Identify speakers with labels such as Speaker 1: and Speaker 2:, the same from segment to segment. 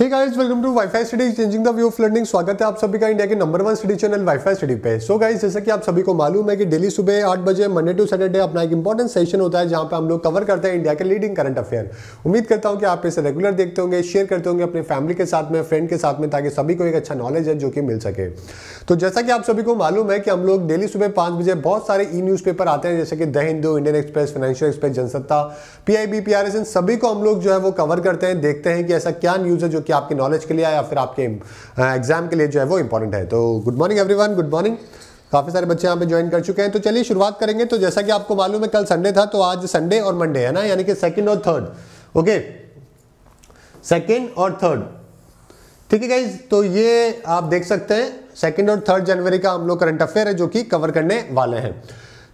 Speaker 1: hey guys welcome to WiFi city changing the view of learning स्वागत है आप सभी का इंडिया के number one city channel WiFi study पे सो गाइस जैसे कि आप सभी को मालूम है कि डेली सुबह आठ बजे मंडे टू सैटरडे अपना एक इंपॉर्टेंट सेशन होता है जहां पे हम लोग कवर करते हैं इंडिया के लीडिंग करंट अफेयर उम्मीद करता हूँ कि आप इसे रेगुलर देखते होंगे शेयर करते होंगे अपने फैमिली के साथ में फ्रेंड के साथ में ताकि सभी को एक अच्छा नॉलेज है जो कि मिल सके तो जैसा कि आप सभी को मालूम है कि हम लोग डेली सुबह पांच बजे बहुत सारे ई न्यूज़ आते हैं जैसे कि the Hindu Indian Express Financial Express Jansatta P I B P R S इन सभी को हम लोग जो है वो कवर करते हैं देखते हैं कि ऐसा क्या न्यूज़ है जो कि आपके नॉलेज के लिए या फिर आपके एग्जाम के लिए जो है वो इंपॉर्टेंट है तो good morning everyone good morning काफ़ी सारे बच्चे यहाँ पे ज्वाइन कर चुके हैं तो चलिए शुरुआत करेंगे तो जैसा कि आपको मालूम है कल संडे था तो आज संडे और मंडे है ना यानी कि सेकेंड और थर्ड ओके सेकेंड और थर्ड ठीक है गाइज तो ये आप देख सकते हैं सेकेंड और थर्ड जनवरी का हम लोग करंट अफेयर है जो कि कवर करने वाले हैं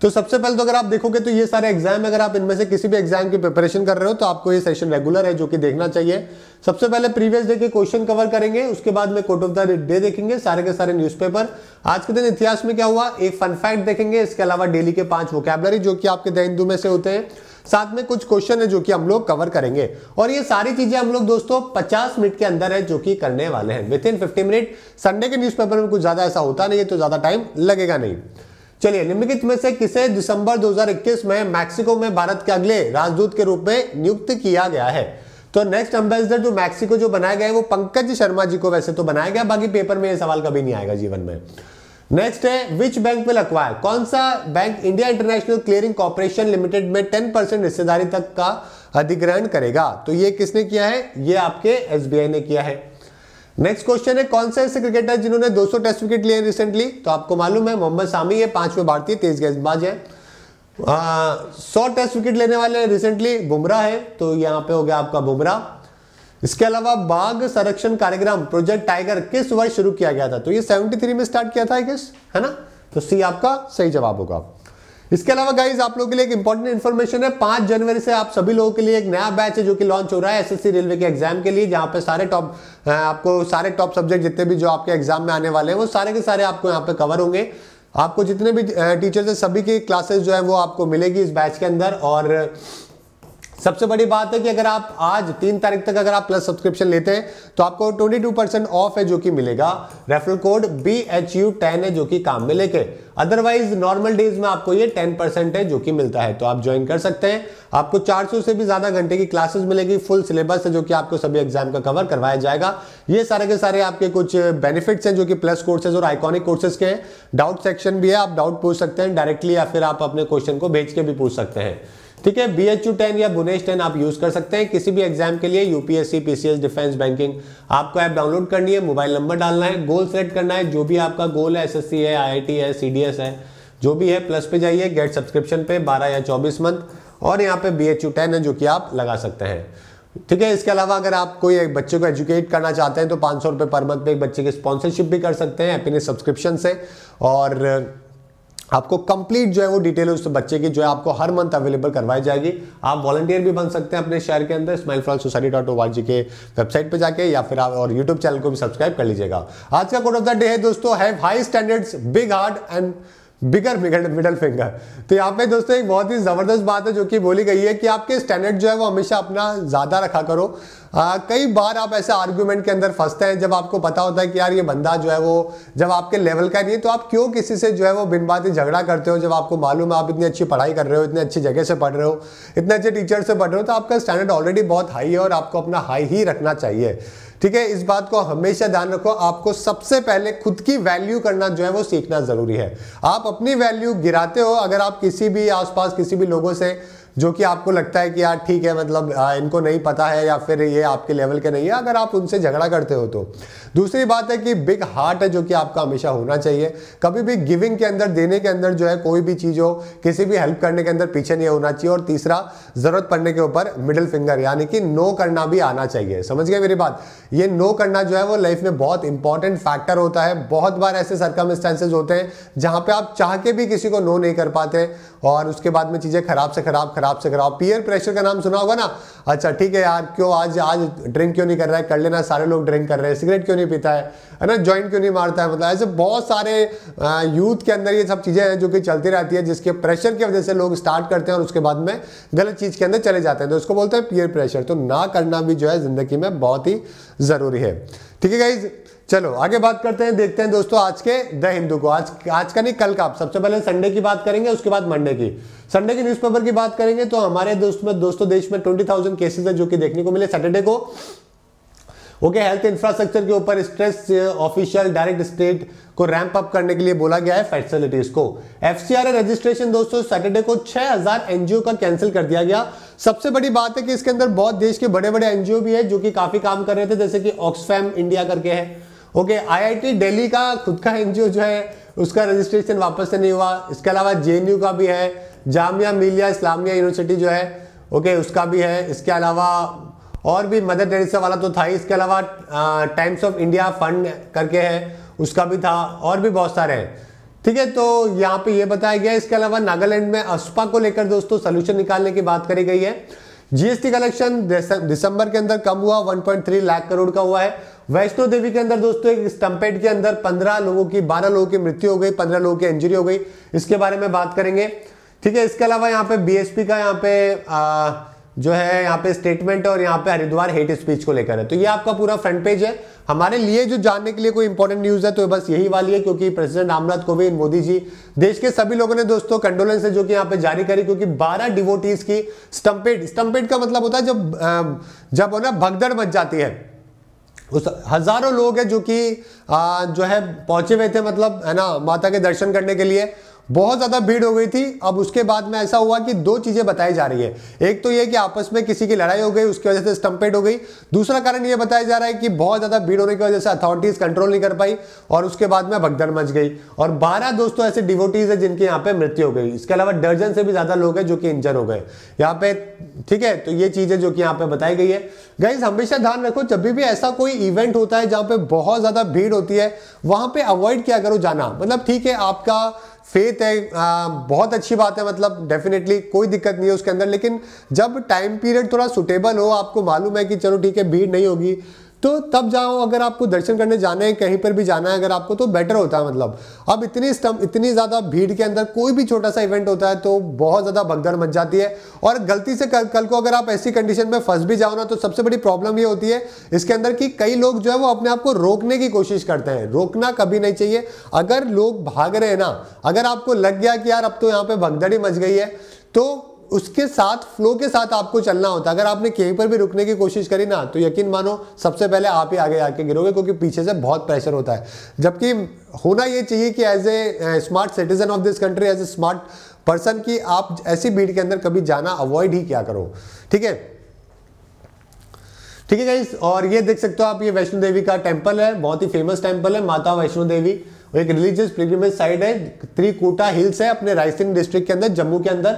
Speaker 1: तो सबसे पहले तो अगर आप देखोगे तो ये सारे एग्जाम अगर आप इनमें से किसी भी एग्जाम की प्रिपरेशन कर रहे हो तो आपको ये सेशन रेगुलर है जो कि देखना चाहिए सबसे पहले प्रीवियस डे के क्वेश्चन कवर करेंगे उसके बाद में कोट ऑफ द डे देखेंगे सारे के सारे न्यूज़पेपर आज के दिन इतिहास में क्या हुआ एक फन फैक्ट देखेंगे इसके अलावा डेली के पांच वोकेबलरी जो कि आपके दैनिंदु में से होते हैं साथ में कुछ क्वेश्चन है जो कि हम लोग कवर करेंगे और ये सारी चीजें हम लोग दोस्तों 50 मिनट के अंदर है जो कि करने वाले हैं विद इन 50 मिनट संडे के न्यूज़पेपर में कुछ ज्यादा ऐसा होता नहीं है तो ज्यादा टाइम लगेगा नहीं चलिए निम्नलिखित में से किसे दिसंबर 2021 में मैक्सिको में भारत के अगले राजदूत के रूप में नियुक्त किया गया है तो नेक्स्ट एम्बेसडर जो मैक्सिको जो बनाया गया है वो पंकज शर्मा जी को वैसे तो बनाया गया बाकी पेपर में ये सवाल कभी नहीं आएगा जीवन में नेक्स्ट है विच बैंक विल अक्वायर कौन सा bank India International Clearing Corporation Limited में टेन परसेंट हिस्सेदारी तक का अधिग्रहण करेगा तो ये किसने किया है ये आपके एसबीआई ने किया है नेक्स्ट क्वेश्चन है कौन से ऐसे क्रिकेटर जिन्होंने 200 टेस्ट विकेट लिए रिसेंटली तो आपको मालूम है मोहम्मद सामी है पांचवें भारतीय तेज गेंदबाज है सौ टेस्ट विकेट लेने वाले रिसेंटली बुमराह है तो यहाँ पे हो गया आपका बुमराह इसके अलावा बाघ संरक्षण कार्यक्रम प्रोजेक्ट टाइगर किस वर्ष शुरू किया गया था तो ये 73 में स्टार्ट किया था किस है ना तो सी आपका सही जवाब होगा इसके अलावा गाइज आप लोगों के लिए एक इंपॉर्टेंट इन्फॉर्मेशन है पांच जनवरी से आप सभी लोगों के लिए एक नया बैच है जो कि लॉन्च हो रहा है एसएससी रेलवे के एग्जाम के लिए जहां पे सारे टॉप आपको सारे टॉप सब्जेक्ट जितने भी जो आपके एग्जाम में आने वाले हैं वो सारे के सारे आपको यहाँ पे कवर होंगे आपको जितने भी टीचर्स हैं सभी की क्लासेस जो है वो आपको मिलेगी इस बैच के अंदर और सबसे बड़ी बात है कि अगर आप आज तीन तारीख तक अगर आप प्लस सब्सक्रिप्शन लेते हैं तो आपको 22 परसेंट ऑफ है जो कि मिलेगा referral code B H U ten है जो कि काम में लेके अदरवाइज नॉर्मल डेज में आपको ये 10 परसेंट है जो कि मिलता है तो आप ज्वाइन कर सकते हैं आपको 400 से भी ज्यादा घंटे की क्लासेस मिलेगी फुल सिलेबस है जो कि आपको सभी एग्जाम का कवर करवाया जाएगा ये सारे के सारे आपके कुछ बेनिफिट्स हैं जो कि प्लस कोर्सेज और आइकॉनिक कोर्सेज के हैं डाउट सेक्शन भी है आप डाउट पूछ सकते हैं डायरेक्टली या फिर आप अपने क्वेश्चन को भेज के भी पूछ सकते हैं ठीक है बी एच यू टेन या भुनेश टेन आप यूज कर सकते हैं किसी भी एग्जाम के लिए यूपीएससी पीसीएस डिफेंस बैंकिंग आपको ऐप डाउनलोड करनी है मोबाइल नंबर डालना है गोल सेलेक्ट करना है जो भी आपका गोल है एसएससी है आईआईटी है सीडीएस है जो भी है प्लस पे जाइए गेट सब्सक्रिप्शन पे 12 या 24 मंथ और यहाँ पे बी एच यू टेन है जो कि आप लगा सकते हैं ठीक है इसके अलावा अगर आप कोई एक बच्चे को एजुकेट करना चाहते हैं तो पाँच सौ रुपये पर मंथ में एक बच्चे की स्पॉन्सरशिप भी कर सकते हैं अपने सब्सक्रिप्शन से और आपको कंप्लीट जो है वो डिटेल उस बच्चे की जो है आपको हर मंथ अवेलेबल करवाई जाएगी आप वॉलंटियर भी बन सकते हैं अपने शहर के अंदर smile fall society dot O के वेबसाइट पे जाके या फिर आप और यूट्यूब चैनल को भी सब्सक्राइब कर लीजिएगा आज का कोड ऑफ द डे है दोस्तों have high standards big heart and bigger middle finger तो यहाँ पे दोस्तों एक बहुत ही ज़बरदस्त बात है जो कि बोली गई है कि आपके स्टैंडर्ड जो है वो हमेशा अपना ज़्यादा रखा करो आ, कई बार आप ऐसे आर्गुमेंट के अंदर फंसते हैं जब आपको पता होता है कि यार ये बंदा जो है वो जब आपके लेवल का नहीं है तो आप क्यों किसी से जो है वो बिन बात ही झगड़ा करते हो जब आपको मालूम है आप इतनी अच्छी पढ़ाई कर रहे हो इतनी अच्छी जगह से पढ़ रहे हो इतने अच्छे टीचर से पढ़ रहे हो तो आपका स्टैंडर्ड ऑलरेडी बहुत हाई है और आपको अपना हाई ही रखना चाहिए ठीक है इस बात को हमेशा ध्यान रखो आपको सबसे पहले खुद की वैल्यू करना जो है वो सीखना जरूरी है आप अपनी वैल्यू गिराते हो अगर आप किसी भी आसपास किसी भी लोगों से जो कि आपको लगता है कि यार ठीक है मतलब आ, इनको नहीं पता है या फिर ये आपके लेवल के नहीं है अगर आप उनसे झगड़ा करते हो तो दूसरी बात है कि बिग हार्ट है जो कि आपका हमेशा होना चाहिए कभी भी गिविंग के अंदर देने के अंदर जो है कोई भी चीज़ हो किसी भी हेल्प करने के अंदर पीछे नहीं होना चाहिए और तीसरा ज़रूरत पड़ने के ऊपर मिडिल फिंगर यानी कि नो करना भी आना चाहिए समझ गए मेरी बात ये नो करना जो है वो लाइफ में बहुत इंपॉर्टेंट फैक्टर होता है बहुत बार ऐसे सरकम होते हैं जहाँ पे आप चाह के भी किसी को नो नहीं कर पाते और उसके बाद में चीज़ें खराब से खराब खराब से खराब पीयर प्रेशर का नाम सुना होगा ना अच्छा ठीक है यार क्यों आज आज ड्रिंक क्यों नहीं कर रहा है कर लेना सारे लोग ड्रिंक कर रहे हैं सिगरेट क्यों नहीं पीता है ना ज्वाइंट क्यों नहीं मारता है मतलब ऐसे बहुत सारे यूथ के अंदर ये सब चीज़ें हैं जो कि चलती रहती है जिसके प्रेशर की वजह से लोग स्टार्ट करते हैं और उसके बाद में गलत चीज़ के अंदर चले जाते हैं तो उसको बोलते हैं पीयर प्रेशर तो ना करना भी जो है ज़िंदगी में बहुत ही ज़रूरी है ठीक है गाइज चलो आगे बात करते हैं देखते हैं दोस्तों आज के द हिंदू को आज आज का नहीं कल का आप सबसे पहले संडे की बात करेंगे उसके बाद मंडे संडे की संडे की न्यूज़पेपर की बात करेंगे तो हमारे दोस्त में दोस्तों देश में ट्वेंटी थाउजेंड केसेज है जो कि देखने को मिले सैटरडे को ओके हेल्थ इंफ्रास्ट्रक्चर के ऊपर स्ट्रेस ऑफिशियल डायरेक्ट स्टेट को रैंप अप करने के लिए बोला गया है फैसिलिटीज को एफसीआर रजिस्ट्रेशन दोस्तों सैटरडे को 6000 एनजीओ का कैंसिल कर दिया गया सबसे बड़ी बात है कि इसके अंदर बहुत देश के बड़े बड़े एनजीओ भी है जो कि काफी काम कर रहे थे जैसे कि ऑक्सफैम इंडिया करके है ओके आई आई का खुद का एनजीओ जो है उसका रजिस्ट्रेशन वापस से नहीं हुआ इसके अलावा जे का भी है जामिया मिलिया इस्लामिया यूनिवर्सिटी जो है ओके उसका भी है इसके अलावा और भी मदर टेरेसा वाला तो था ही इसके अलावा टाइम्स ऑफ इंडिया फंड करके है उसका भी था और भी बहुत सारे हैं ठीक है तो यहाँ पे ये बताया गया इसके अलावा नागालैंड में अस्पा को लेकर दोस्तों सोल्यूशन निकालने की बात करी गई है जीएसटी कलेक्शन दिसंबर के अंदर कम हुआ 1.3 लाख करोड़ का हुआ है वैष्णो देवी के अंदर दोस्तों एक स्टम्पेट के अंदर 15 लोगों की 12 लोगों की मृत्यु हो गई 15 लोगों की इंजरी हो गई इसके बारे में बात करेंगे ठीक है इसके अलावा यहाँ पे बीएसपी का यहाँ पे आ, जो है यहाँ पे स्टेटमेंट और यहाँ पे हरिद्वार हेट स्पीच को लेकर है तो ये आपका पूरा फ्रंट पेज है हमारे लिए जो जानने के लिए कोई इंपॉर्टेंट न्यूज है तो बस यही वाली है क्योंकि प्रेसिडेंट रामनाथ कोविंद मोदी जी देश के सभी लोगों ने दोस्तों कंडोलेंस है जो कि यहाँ पे जारी करी क्योंकि 12 डिवोटीज की स्टम्पेड स्टम्पेड का मतलब होता है जब जब ना भगदड़ मच जाती है उस हजारों लोग है जो कि जो है पहुंचे हुए थे मतलब है ना माता के दर्शन करने के लिए बहुत ज़्यादा भीड़ हो गई थी अब उसके बाद में ऐसा हुआ कि दो चीज़ें बताई जा रही है एक तो यह कि आपस में किसी की लड़ाई हो गई उसकी वजह से स्टम्पेड हो गई दूसरा कारण यह बताया जा रहा है कि बहुत ज़्यादा भीड़ होने की वजह से अथॉरिटीज़ कंट्रोल नहीं कर पाई और उसके बाद में भगदड़ मच गई और बारह दोस्तों ऐसे डिवोटीज़ है जिनकी यहाँ पे मृत्यु हो गई इसके अलावा दर्जन से भी ज़्यादा लोग है जो कि इंजर हो गए यहाँ पे ठीक है तो ये चीज़ें जो कि यहाँ पे बताई गई है गाइज हमेशा ध्यान रखो जब भी ऐसा कोई इवेंट होता है जहाँ पे बहुत ज़्यादा भीड़ होती है वहां पे अवॉइड किया करो जाना मतलब ठीक है आपका फेथ है आ, बहुत अच्छी बात है मतलब डेफिनेटली कोई दिक्कत नहीं है उसके अंदर लेकिन जब टाइम पीरियड थोड़ा सुटेबल हो आपको मालूम है कि चलो ठीक है भीड़ नहीं होगी तो तब जाओ अगर आपको दर्शन करने जाना है कहीं पर भी जाना है अगर आपको तो बेटर होता है मतलब अब इतनी स्टम इतनी ज़्यादा भीड़ के अंदर कोई भी छोटा सा इवेंट होता है तो बहुत ज़्यादा भगदड़ मच जाती है और गलती से कल कल को अगर आप ऐसी कंडीशन में फंस भी जाओ ना तो सबसे बड़ी प्रॉब्लम ये होती है इसके अंदर कि कई लोग जो है वो अपने आप को रोकने की कोशिश करते हैं रोकना कभी नहीं चाहिए अगर लोग भाग रहे हैं ना अगर आपको लग गया कि यार अब तो यहाँ पर भगदड़ी ही मच गई है तो उसके साथ फ्लो के साथ आपको चलना होता है अगर आपने कहीं पर भी रुकने की कोशिश करी ना तो यकीन मानो सबसे पहले आप ही आगे आके गिरोगे क्योंकि पीछे से बहुत प्रेशर होता है जबकि होना ये चाहिए कि as a smart citizen of this country as a smart person की आप ऐसी भीड़ के अंदर कभी जाना अवॉइड ही क्या करो ठीक है ठीक है गाइस और ये देख सकते हो आप ये वैष्णो देवी का टेम्पल है बहुत ही फेमस टेम्पल है माता वैष्णो देवी एक रिलीजियस प्रिग्रमेज साइड है त्रिकूटा हिल्स है अपने रायसेन डिस्ट्रिक्ट के अंदर जम्मू के अंदर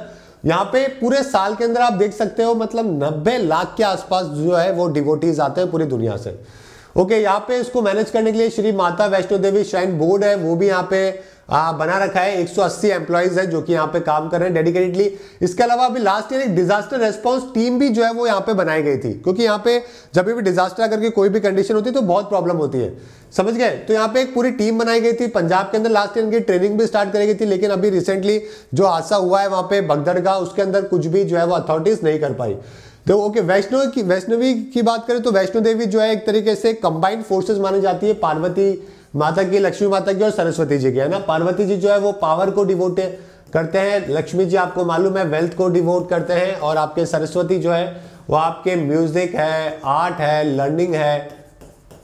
Speaker 1: यहाँ पे पूरे साल के अंदर आप देख सकते हो मतलब 90 लाख के आसपास जो है वो डिवोटीज आते हैं पूरी दुनिया से ओके यहाँ पे इसको मैनेज करने के लिए श्री माता वैष्णो देवी श्राइन बोर्ड है वो भी यहाँ पे हाँ, बना रखा है 180 सौ एम्प्लॉयज है जो कि यहाँ पे काम कर रहे हैं डेडिकेटेडली इसके अलावा अभी लास्ट ईयर एक डिजास्टर रेस्पॉन्स टीम भी जो है वो यहाँ पे बनाई गई थी क्योंकि यहाँ पे जब भी डिजास्टर अगर कोई भी कंडीशन होती है तो बहुत प्रॉब्लम होती है समझ गए तो यहाँ पे एक पूरी टीम बनाई गई थी पंजाब के अंदर लास्ट ईयर इनकी ट्रेनिंग भी स्टार्ट करी गई थी लेकिन अभी रिसेंटली जो हादसा हुआ है वहाँ पे भगदड़गा उसके अंदर कुछ भी जो है वो अथॉरिटीज नहीं कर पाई तो ओके वैष्णो की वैष्णवी की बात करें तो वैष्णो देवी जो है एक तरीके से कंबाइंड फोर्सेस मानी जाती है पार्वती माता की लक्ष्मी माता की और सरस्वती जी की है ना पार्वती जी जो है वो पावर को डिवोट करते हैं लक्ष्मी जी आपको मालूम है वेल्थ को डिवोट करते हैं और आपके सरस्वती जो है वो आपके म्यूजिक है आर्ट है लर्निंग है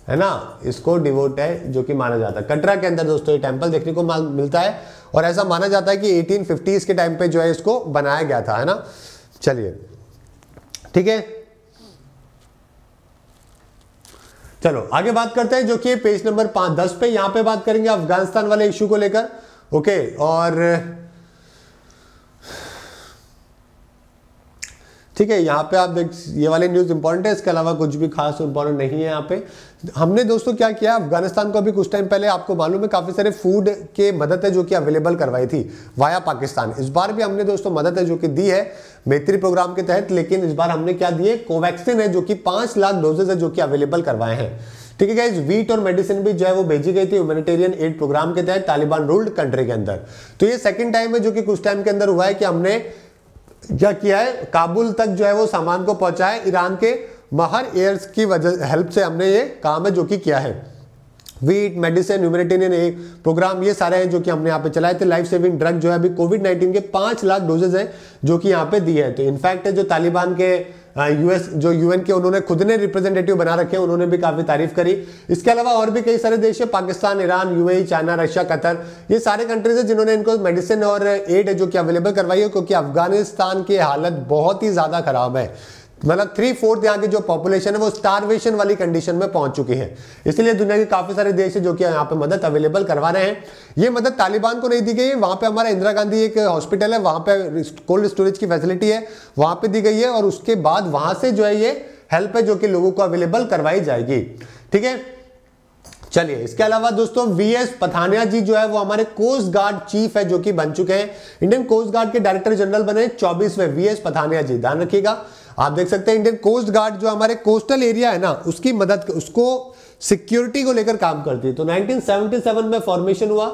Speaker 1: है ना इसको डिवोट है जो कि माना जाता है कटरा के अंदर दोस्तों ये टेम्पल देखने को मिलता है और ऐसा माना जाता है कि 1850s के टाइम पे जो है इसको बनाया गया था है ना चलिए ठीक है चलो आगे बात करते हैं जो कि पेज नंबर पांच दस पे यहां पे बात करेंगे अफगानिस्तान वाले इश्यू को लेकर ओके और ठीक है यहाँ पे आप देख ये वाली न्यूज़ इंपॉर्टेंट है इसके अलावा कुछ भी खास इंपॉर्टेंट नहीं है यहाँ पे हमने दोस्तों क्या किया अफगानिस्तान को अभी कुछ टाइम पहले आपको मालूम है काफ़ी सारे फूड के मदद है जो कि अवेलेबल करवाई थी वाया पाकिस्तान इस बार भी हमने दोस्तों मदद है जो कि दी है मैत्री प्रोग्राम के तहत लेकिन इस बार हमने क्या दिए कोवैक्सीन है जो कि पांच लाख डोजेज है जो कि अवेलेबल करवाए हैं ठीक है गाइज वीट और मेडिसिन भी जो है वो भेजी गई थी ह्यूमेटेरियन एड प्रोग्राम के तहत तालिबान रूल्ड कंट्री के अंदर तो ये सेकंड टाइम है जो कि कुछ टाइम के अंदर हुआ है कि हमने क्या किया है काबुल तक जो है वो सामान को पहुंचाया ईरान के बाहर एयर की वजह हेल्प से हमने ये काम है जो कि किया है wheat medicine humanitarian aid program ये सारे हैं जो कि हमने यहाँ पे चलाए थे लाइफ सेविंग ड्रग जो है अभी कोविड 19 के पाँच लाख डोजेज हैं जो कि यहाँ पे दिए हैं तो इनफैक्ट जो तालिबान के यूएस हाँ, जो यूएन के उन्होंने खुद ने रिप्रेजेंटेटिव बना रखे उन्होंने भी काफ़ी तारीफ करी इसके अलावा और भी कई सारे देश है Pakistan Iran UAE e, China Russia Qatar ये सारे कंट्रीज है जिन्होंने इनको मेडिसिन और एड है जो कि अवेलेबल करवाई है क्योंकि अफगानिस्तान की हालत बहुत ही ज़्यादा ख़राब है मतलब थ्री फोर्थ यहाँ की जो पॉपुलेशन है वो स्टारवेशन वाली कंडीशन में पहुंच चुकी है इसलिए दुनिया के काफी सारे देश है जो कि यहाँ पे मदद अवेलेबल करवा रहे हैं ये मदद तालिबान को नहीं दी गई है वहाँ पे हमारा इंदिरा गांधी एक हॉस्पिटल है वहां पे कोल्ड स्टोरेज की फैसिलिटी है वहां पर दी गई है और उसके बाद वहां से जो है ये हेल्प है जो कि लोगों को अवेलेबल करवाई जाएगी ठीक है चलिए इसके अलावा दोस्तों वीएस पथानिया जी जो है वो हमारे कोस्ट गार्ड चीफ है जो कि बन चुके हैं इंडियन कोस्ट गार्ड के डायरेक्टर जनरल बने 24वें वीएस पथानिया जी ध्यान रखिएगा आप देख सकते हैं इंडियन कोस्ट गार्ड जो हमारे कोस्टल एरिया है ना उसकी मदद उसको सिक्योरिटी को लेकर काम करती है तो 1977 में फॉर्मेशन हुआ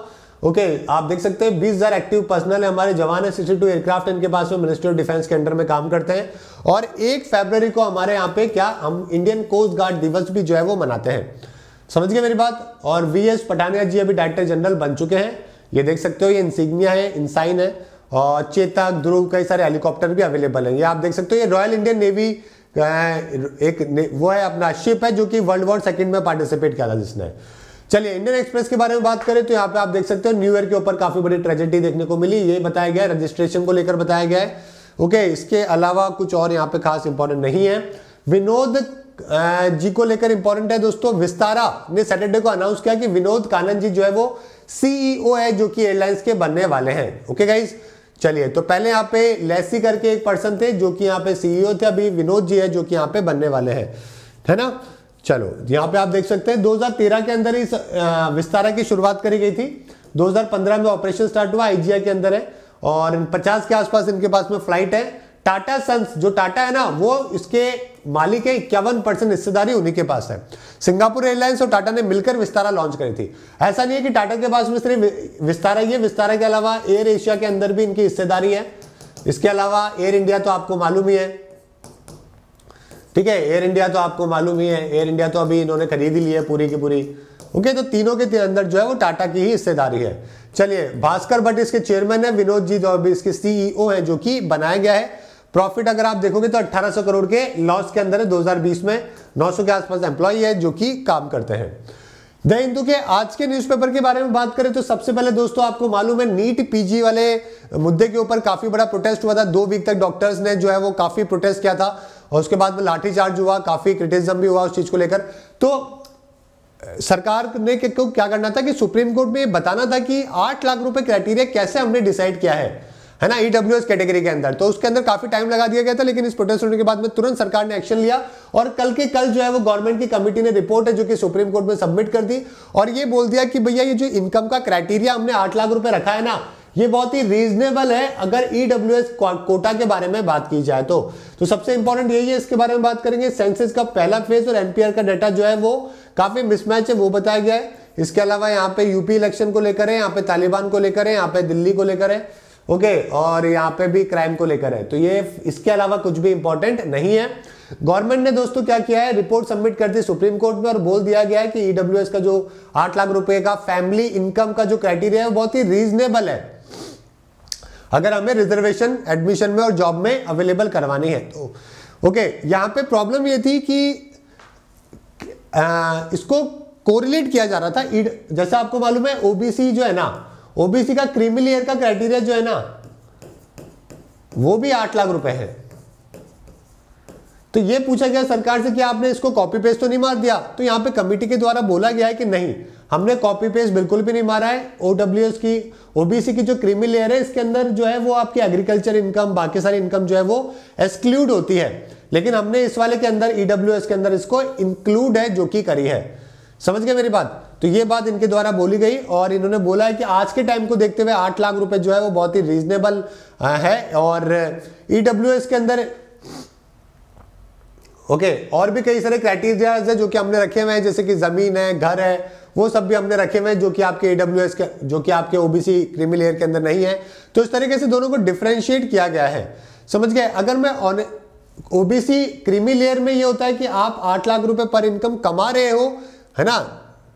Speaker 1: ओके okay, आप देख सकते हैं 20,000 एक्टिव पर्सनल है हमारे जवान है 62 एयरक्राफ्ट इनके पास में मिनिस्ट्री ऑफ डिफेंस के अंडर में काम करते हैं और एक फेबर को हमारे यहाँ पे क्या हम इंडियन कोस्ट गार्ड दिवस भी जो है वो मनाते हैं समझ गए मेरी बात और वी एस पटानिया जी अभी डायरेक्टर जनरल बन चुके हैं ये देख सकते हो ये इंसिग्निया है इंसाइन है चेतक ध्रुव कई सारे हेलीकॉप्टर भी अवेलेबल हैं ये आप देख सकते हो ये रॉयल इंडियन नेवी एक ने, वो है अपना शिप है जो कि वर्ल्ड वॉर सेकेंड में पार्टिसिपेट किया था जिसने चलिए इंडियन एक्सप्रेस के बारे में बात करें तो यहाँ पे आप देख सकते हो न्यू ईयर के ऊपर काफी बड़ी ट्रेजेडी देखने को मिली ये बताया गया रजिस्ट्रेशन को लेकर बताया गया है ओके इसके अलावा कुछ और यहाँ पे खास इंपॉर्टेंट नहीं है विनोद जी को लेकर इंपॉर्टेंट है दोस्तों विस्तारा ने सैटरडे को अनाउंस किया कि विनोद कानन जी जो है वो सीईओ e है जो कि एयरलाइंस के बनने वाले हैं ओके गाइज चलिए तो पहले यहाँ पे लेसी करके एक पर्सन थे जो कि यहाँ पे सीईओ थे अभी विनोद जी है जो कि यहाँ पे बनने वाले हैं है ना चलो यहाँ पे आप देख सकते हैं 2013 के अंदर इस विस्तारा की शुरुआत करी गई थी 2015 में ऑपरेशन स्टार्ट हुआ आईजीआई के अंदर है और 50 के आसपास इनके पास में फ्लाइट है टाटा सन्स जो टाटा है ना वो इसके मालिक है इक्यावन परसेंट हिस्सेदारी उन्हीं के पास है सिंगापुर एयरलाइंस और टाटा ने मिलकर विस्तारा लॉन्च करी थी ऐसा नहीं है कि टाटा के पास में सिर्फ विस्तारा ही है विस्तारा के अलावा एयर एशिया के अंदर भी इनकी हिस्सेदारी है इसके अलावा एयर इंडिया तो आपको मालूम ही है ठीक है एयर इंडिया तो आपको मालूम ही है एयर इंडिया तो अभी इन्होंने खरीद ही ली है पूरी की पूरी ओके okay, तो तीनों के अंदर जो है वो टाटा की ही हिस्सेदारी है चलिए भास्कर भट्ट इसके चेयरमैन है विनोद जी जो अभी इसके सीईओ e है जो कि बनाया गया है प्रॉफिट अगर आप देखोगे तो 1800 करोड़ के लॉस के अंदर है 2020 में 900 के आसपास एम्प्लॉय है जो कि काम करते हैं द हिंदू के आज के न्यूज़पेपर के बारे में बात करें तो सबसे पहले दोस्तों आपको मालूम है नीट पीजी वाले मुद्दे के ऊपर काफ़ी बड़ा प्रोटेस्ट हुआ था दो वीक तक डॉक्टर्स ने जो है वो काफ़ी प्रोटेस्ट किया था और उसके बाद में लाठीचार्ज हुआ काफ़ी क्रिटिसिज्म भी हुआ उस चीज़ को लेकर तो सरकार ने क्या करना था कि सुप्रीम कोर्ट में बताना था कि आठ लाख रुपए क्राइटेरिया कैसे हमने डिसाइड किया है है ना ईडब्ल्यू e कैटेगरी के अंदर तो उसके अंदर काफी टाइम लगा दिया गया था लेकिन इस प्रोटेस्ट होने के बाद में तुरंत सरकार ने एक्शन लिया और कल के कल जो है वो गवर्नमेंट की कमेटी ने रिपोर्ट है जो कि सुप्रीम कोर्ट में सबमिट कर दी और ये बोल दिया कि भैया ये जो इनकम का क्राइटेरिया हमने आठ लाख रुपए रखा है ना ये बहुत ही रीजनेबल है अगर ईडब्ल्यू e कोटा के बारे में बात की जाए तो तो सबसे इंपॉर्टेंट यही है इसके बारे में बात करेंगे सेंसेस का पहला फेज और एनपीआर का डाटा जो है वो काफी मिसमैच है वो बताया गया है इसके अलावा यहाँ पे यूपी इलेक्शन को लेकर है यहाँ पे तालिबान को लेकर है यहाँ पे दिल्ली को लेकर है ओके और यहां पे भी क्राइम को लेकर है तो ये इसके अलावा कुछ भी इंपॉर्टेंट नहीं है गवर्नमेंट ने दोस्तों क्या किया है रिपोर्ट सबमिट कर दी सुप्रीम कोर्ट में और बोल दिया गया है कि ईडब्ल्यू e का जो आठ लाख रुपए का फैमिली इनकम का जो क्राइटेरिया है बहुत ही रीजनेबल है अगर हमें रिजर्वेशन एडमिशन में और जॉब में अवेलेबल करवानी है तो ओके यहाँ पे प्रॉब्लम ये थी कि आ, इसको कोरिलेट किया जा रहा था e, जैसा आपको मालूम है ओबीसी जो है ना ओबीसी का क्रीमी लेयर का क्राइटेरिया जो है ना वो भी आठ लाख रुपए है तो ये पूछा गया सरकार से कि आपने इसको कॉपी पेस्ट तो नहीं मार दिया तो यहां पे कमिटी के द्वारा बोला गया है कि नहीं हमने कॉपी पेस्ट बिल्कुल भी नहीं मारा है ओ की ओबीसी की जो क्रीमी लेयर है इसके अंदर जो है वो आपकी एग्रीकल्चर इनकम बाकी सारी इनकम जो है वो एक्सक्लूड होती है लेकिन हमने इस वाले के अंदर ईडब्ल्यू e के अंदर इसको इंक्लूड है जो की करी है समझ गए मेरी बात तो ये बात इनके द्वारा बोली गई और इन्होंने बोला है कि आज के टाइम को देखते हुए आठ लाख रुपए जो है वो बहुत ही रीजनेबल है और ईडब्ल्यू e के अंदर ओके okay, और भी कई सारे क्राइटेरिया है जो कि हमने रखे हुए हैं जैसे कि जमीन है घर है वो सब भी हमने रखे हुए हैं जो कि आपके ईडब्ल्यू e के जो कि आपके ओबीसी क्रिमी लेयर के अंदर नहीं है तो इस तरीके से दोनों को डिफ्रेंशिएट किया गया है समझ गए अगर मैं ओबीसी क्रिमी लेयर में ये होता है कि आप आठ लाख रुपए पर इनकम कमा रहे हो है ना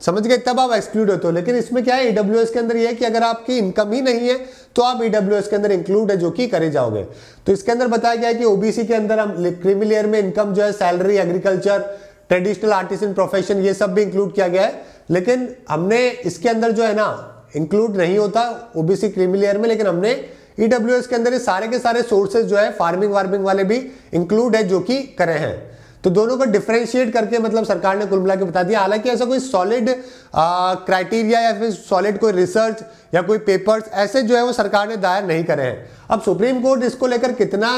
Speaker 1: समझ गए तब आप एक्सक्लूड होते हो लेकिन इसमें क्या है ईडब्ल्यू के अंदर यह है कि अगर आपकी इनकम ही नहीं है तो आप ईडब्ल्यू के अंदर इंक्लूड है जो कि करे जाओगे तो इसके अंदर बताया गया है कि ओबीसी के अंदर हम क्रीमी लेयर में इनकम जो है salary agriculture traditional artist profession ये सब भी इंक्लूड किया गया है लेकिन हमने इसके अंदर जो है ना इंक्लूड नहीं होता ओबीसी क्रीमी लेयर में लेकिन हमने ईडब्ल्यू के अंदर सारे के सारे सोर्सेज जो है फार्मिंग वार्मिंग वाले भी इंक्लूड है जो कि करे हैं तो दोनों को डिफ्रेंशिएट करके मतलब सरकार ने कुल मिला के बता दिया हालांकि ऐसा कोई सॉलिड क्राइटेरिया या फिर सॉलिड कोई रिसर्च या कोई पेपर्स ऐसे जो है वो सरकार ने दायर नहीं करे हैं अब सुप्रीम कोर्ट इसको लेकर कितना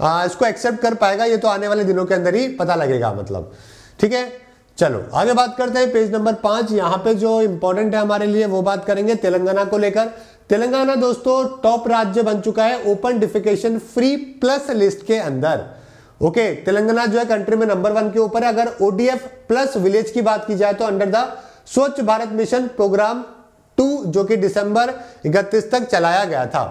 Speaker 1: आ, इसको एक्सेप्ट कर पाएगा ये तो आने वाले दिनों के अंदर ही पता लगेगा मतलब ठीक है चलो आगे बात करते हैं पेज नंबर पांच यहाँ पे जो इंपॉर्टेंट है हमारे लिए वो बात करेंगे तेलंगाना को लेकर तेलंगाना दोस्तों टॉप राज्य बन चुका है open defecation free plus list के अंदर ओके तेलंगाना जो है कंट्री में नंबर वन के ऊपर है अगर ओडीएफ प्लस विलेज की बात की जाए तो अंडर द स्वच्छ भारत मिशन प्रोग्राम टू जो कि दिसंबर इकतीस तक चलाया गया था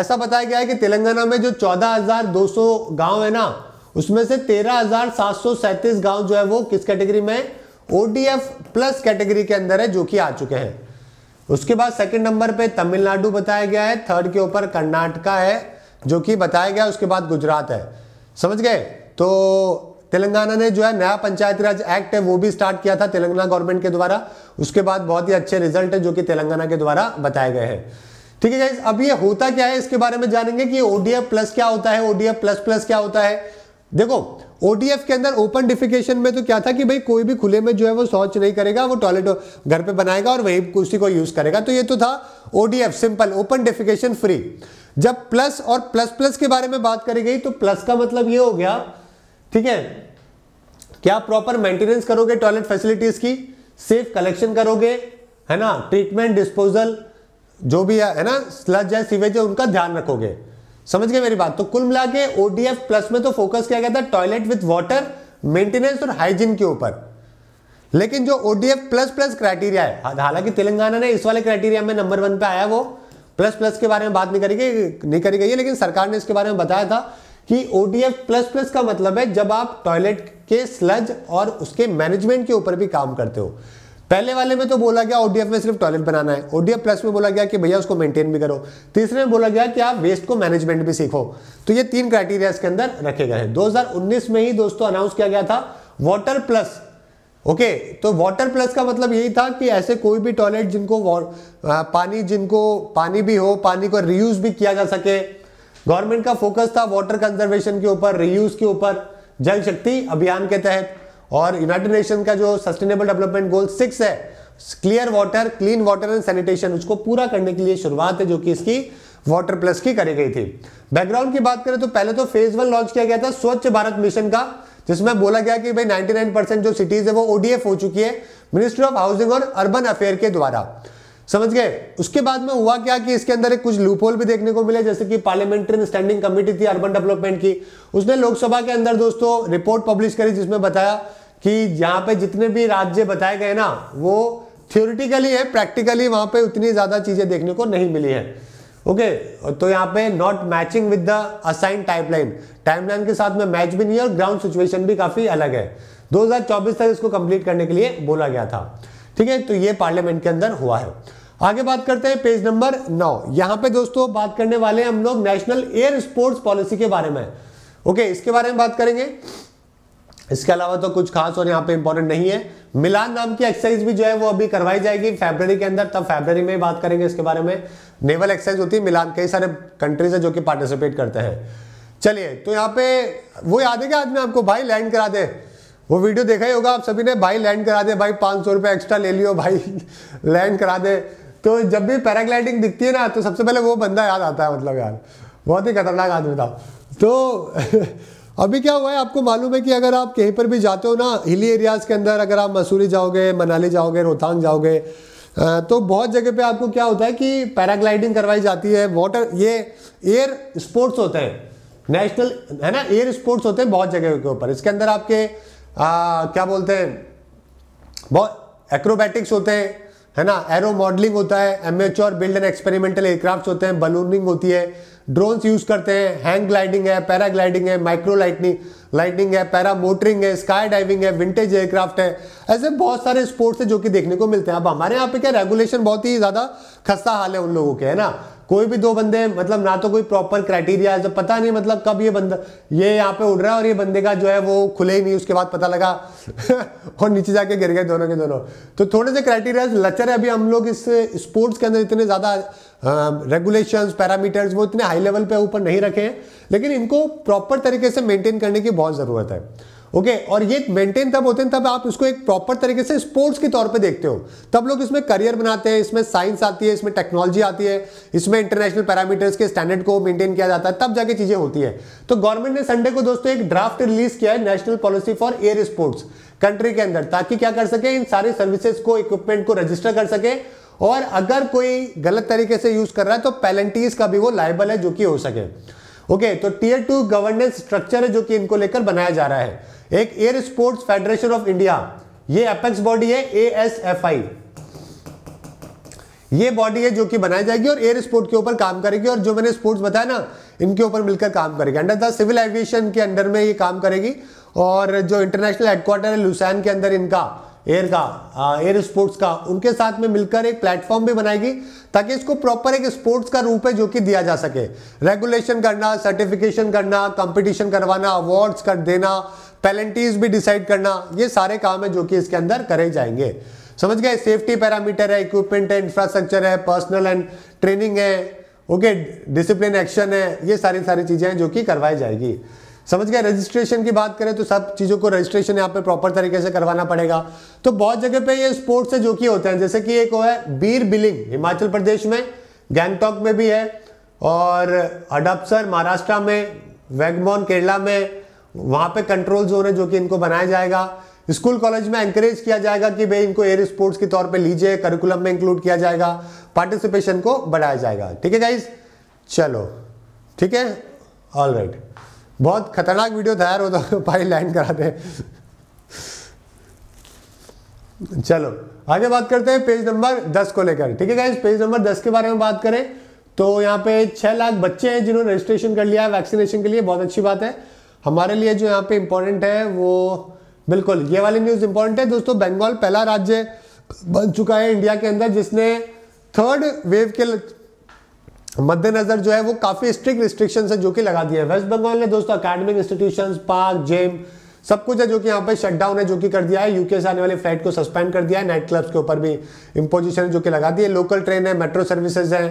Speaker 1: ऐसा बताया गया है कि तेलंगाना में जो 14,200 गांव है ना उसमें से 13,737 गांव जो है वो किस कैटेगरी में ओडीएफ प्लस कैटेगरी के अंदर है जो कि आ चुके हैं उसके बाद सेकंड नंबर पे तमिलनाडु बताया गया है थर्ड के ऊपर कर्नाटका है जो कि बताया गया उसके बाद गुजरात है समझ गए तो तेलंगाना ने जो है नया पंचायती राज एक्ट है वो भी स्टार्ट किया था तेलंगाना गवर्नमेंट के द्वारा उसके बाद बहुत ही अच्छे रिजल्ट है जो कि तेलंगाना के द्वारा बताए गए हैं ठीक है अब ये होता क्या है इसके बारे में जानेंगे कि ओडीएफ प्लस क्या होता है ओडीएफ प्लस प्लस क्या होता है देखो ओडीएफ के अंदर ओपन डिफिकेशन में तो क्या था कि भाई कोई भी खुले में जो है वो शौच नहीं करेगा वो टॉयलेट घर पे बनाएगा और वही कुर्सी को यूज करेगा तो ये तो था ODF simple open defecation free जब प्लस और प्लस प्लस के बारे में बात करी गई तो प्लस का मतलब ये हो गया ठीक है क्या प्रॉपर मेंटेनेंस करोगे टॉयलेट फैसिलिटीज की सेफ कलेक्शन करोगे है ना ट्रीटमेंट डिस्पोजल जो भी है, है ना स्लज है सीवेज है उनका ध्यान रखोगे समझ गए मेरी बात तो कुल मिला के ओडीएफ प्लस में तो फोकस किया गया था टॉयलेट विथ वाटर मेंटेनेंस और हाइजीन के ऊपर लेकिन जो ओडीएफ प्लस प्लस क्राइटेरिया है हाँ, हालांकि तेलंगाना ने इस वाले क्राइटेरिया में नंबर वन पे आया वो प्लस प्लस के बारे में बात नहीं करी गई नहीं करी गई है लेकिन सरकार ने इसके बारे में बताया था कि ओडीएफ प्लस प्लस का मतलब है जब आप टॉयलेट के स्लज और उसके मैनेजमेंट के ऊपर भी काम करते हो पहले वाले में तो बोला गया ओडीएफ में सिर्फ टॉयलेट बनाना है ओडीएफ प्लस में बोला गया कि भैया उसको मेंटेन भी करो तीसरे में बोला गया कि आप वेस्ट को मैनेजमेंट भी सीखो तो ये तीन क्राइटेरिया इसके अंदर रखे गए हैं 2019 में ही दोस्तों अनाउंस किया गया था वाटर प्लस ओके okay, तो वाटर प्लस का मतलब यही था कि ऐसे कोई भी टॉयलेट जिनको पानी जिनको पानी भी हो पानी को रियूज भी किया जा सके गवर्नमेंट का फोकस था वाटर कंजर्वेशन के ऊपर रियूज के ऊपर जल शक्ति अभियान के तहत और यूनाइटेड नेशन का जो सस्टेनेबल डेवलपमेंट गोल सिक्स है clear water clean water and sanitation उसको पूरा करने के लिए शुरुआत है जो कि इसकी वाटर प्लस की करी गई थी बैकग्राउंड की बात करें तो पहले तो फेज वन लॉन्च किया गया था स्वच्छ भारत मिशन का जिसमें बोला गया कि भाई 99 परसेंट जो सिटीज है वो ओडीएफ हो चुकी है मिनिस्ट्री ऑफ हाउसिंग और अर्बन अफेयर के द्वारा समझ गए उसके बाद में हुआ क्या कि इसके अंदर एक कुछ लूपोल भी देखने को मिले जैसे कि पार्लियामेंट्री स्टैंडिंग कमेटी थी अर्बन डेवलपमेंट की उसने लोकसभा के अंदर दोस्तों रिपोर्ट पब्लिश करी जिसमें बताया कि यहाँ पे जितने भी राज्य बताए गए ना वो थियोरिटिकली है प्रैक्टिकली वहां पे उतनी ज्यादा चीजें देखने को नहीं मिली है ओके okay, तो यहाँ पे not matching with the assign timeline timeline के साथ में मैच भी नहीं है और ग्राउंड सिचुएशन भी काफी अलग है 2024 तक इसको कंप्लीट करने के लिए बोला गया था ठीक है तो ये पार्लियामेंट के अंदर हुआ है आगे बात करते हैं पेज नंबर नौ यहाँ पे दोस्तों बात करने वाले हम लोग नेशनल एयर स्पोर्ट्स पॉलिसी के बारे में ओके okay, इसके बारे में बात करेंगे इसके अलावा तो कुछ खास और यहाँ पे इंपॉर्टेंट नहीं है मिलान नाम की एक्सरसाइज भी जो है वो अभी करवाई जाएगी फेब्रवरी के अंदर तब फेब्रवरी में बात करेंगे इसके बारे में नेवल एक्सरसाइज होती है मिलान कई सारे कंट्रीज है जो कि पार्टिसिपेट करते हैं चलिए तो यहाँ पे वो याद है क्या आदमी आपको भाई लैंड करा दे वो वीडियो देखा ही होगा आप सभी ने भाई लैंड करा दे भाई पांच सौ रुपये एक्स्ट्रा ले लियो भाई लैंड करा दे तो जब भी पैराग्लाइडिंग दिखती है ना तो सबसे पहले वो बंदा याद आता है मतलब यार बहुत ही खतरनाक आदमी था तो अभी क्या हुआ है आपको मालूम है कि अगर आप कहीं पर भी जाते हो ना हिली एरियाज़ के अंदर अगर आप मसूरी जाओगे मनाली जाओगे रोहतांग जाओगे तो बहुत जगह पे आपको क्या होता है कि पैराग्लाइडिंग करवाई जाती है वाटर ये एयर स्पोर्ट्स होते हैं नेशनल है ना एयर स्पोर्ट्स होते हैं बहुत जगह के ऊपर इसके अंदर आपके आ, क्या बोलते हैं बहुत एक्रोबैटिक्स होते हैं है ना एरो मॉडलिंग होता है और बिल्ड एंड एक्सपेरिमेंटल एयरक्राफ्ट होते हैं बलूनिंग होती है ड्रोन्स यूज करते हैं हैंग ग्लाइडिंग है पैराग्लाइडिंग है माइक्रो लाइटनिंग लाइटनिंग है पैरा मोटरिंग है स्काई डाइविंग है विंटेज एयरक्राफ्ट है ऐसे बहुत सारे स्पोर्ट्स है जो कि देखने को मिलते हैं अब हमारे यहाँ पे क्या रेगुलेशन बहुत ही ज़्यादा खस्ता हाल है उन लोगों के है ना कोई भी दो बंदे मतलब ना तो कोई प्रॉपर क्राइटेरिया है जब पता नहीं मतलब कब ये बंदा ये यहाँ पे उड़ रहा है और ये बंदे का जो है वो खुले ही नहीं उसके बाद पता लगा और नीचे जाके गिर गए दोनों के दोनों तो थोड़े से क्राइटेरिया लचर है अभी हम लोग इस स्पोर्ट्स के अंदर इतने ज़्यादा रेगुलेशंस पैरामीटर्स वो इतने हाई लेवल पे ऊपर नहीं रखे हैं लेकिन इनको प्रॉपर तरीके से मेंटेन करने की बहुत ज़रूरत है ओके okay, और ये मेंटेन तब होते हैं तब आप इसको एक प्रॉपर तरीके से स्पोर्ट्स के तौर पे देखते हो तब लोग इसमें करियर बनाते हैं इसमें साइंस आती है इसमें टेक्नोलॉजी आती है इसमें इंटरनेशनल पैरामीटर्स के स्टैंडर्ड को मेंटेन किया जाता है तब जाके चीज़ें होती है तो गवर्नमेंट ने संडे को दोस्तों एक ड्राफ्ट रिलीज किया है national policy for air sports country के अंदर ताकि क्या कर सके इन सारी सर्विसेज को इक्विपमेंट को रजिस्टर कर सके और अगर कोई गलत तरीके से यूज कर रहा है तो पेलेंटीज का भी वो लाइबल है जो कि हो सके ओके तो टीयर टू गवर्नेंस स्ट्रक्चर है जो कि इनको लेकर बनाया जा रहा है एक air sports federation of India ये एपेक्स बॉडी है ए एस एफ आई ये बॉडी है जो कि बनाई जाएगी और एयर स्पोर्ट के ऊपर काम करेगी और जो मैंने स्पोर्ट्स बताया ना इनके ऊपर मिलकर काम करेगी अंडर द सिविल एविएशन के अंडर में ये काम करेगी और जो इंटरनेशनल हेडक्वार्टर है लुसैन के अंदर इनका एयर का एयर स्पोर्ट्स का उनके साथ में मिलकर एक प्लेटफॉर्म भी बनाएगी ताकि इसको प्रॉपर एक स्पोर्ट्स का रूप है जो कि दिया जा सके रेगुलेशन करना सर्टिफिकेशन करना कंपटीशन करवाना अवार्ड्स कर देना पेनल्टीज भी डिसाइड करना ये सारे काम है जो कि इसके अंदर करे जाएंगे समझ गए सेफ्टी पैरामीटर है इक्विपमेंट है इंफ्रास्ट्रक्चर है पर्सनल एंड ट्रेनिंग है ओके डिसिप्लिन एक्शन है ये सारी सारी चीज़ें हैं जो कि करवाई जाएगी समझ गए रजिस्ट्रेशन की बात करें तो सब चीज़ों को रजिस्ट्रेशन यहाँ पे प्रॉपर तरीके से करवाना पड़ेगा तो बहुत जगह पे ये स्पोर्ट्स से जो कि होते हैं जैसे कि एक है बीर बिलिंग हिमाचल प्रदेश में गैंगटॉक में भी है और अडपसर महाराष्ट्र में वेगमोन केरला में वहाँ पे कंट्रोल जोन है जो कि इनको बनाया जाएगा स्कूल कॉलेज में एंकरेज किया जाएगा कि भाई इनको एयर स्पोर्ट्स के तौर पर लीजिए करिकुलम में इंक्लूड किया जाएगा पार्टिसिपेशन को बढ़ाया जाएगा ठीक है गाइज चलो ठीक है ऑल राइट बहुत खतरनाक वीडियो था यार वो तो भाई लाइन कराते चलो आगे बात करते हैं पेज नंबर दस को लेकर ठीक है पेज नंबर दस के बारे में बात करें तो यहाँ पे छह लाख बच्चे हैं जिन्होंने रजिस्ट्रेशन कर लिया है वैक्सीनेशन के लिए बहुत अच्छी बात है हमारे लिए जो यहाँ पे इम्पोर्टेंट है वो बिल्कुल ये वाली न्यूज़ इम्पोर्टेंट है दोस्तों बंगाल पहला राज्य बन चुका है इंडिया के अंदर जिसने थर्ड वेव के मद्देनजर जो है वो काफ़ी स्ट्रिक्ट रिस्ट्रिक्शन है जो कि लगा दिया है वेस्ट बंगाल ने दोस्तों अकेडमिक इंस्टीट्यूशन पार्क जिम सब कुछ है जो कि यहाँ पे शटडाउन है जो कि कर दिया है यूके से आने वाले फ्लाइट को सस्पेंड कर दिया है नाइट क्लब्स के ऊपर भी इम्पोजिशन जो कि लगा दी है लोकल ट्रेन है मेट्रो सर्विसेज है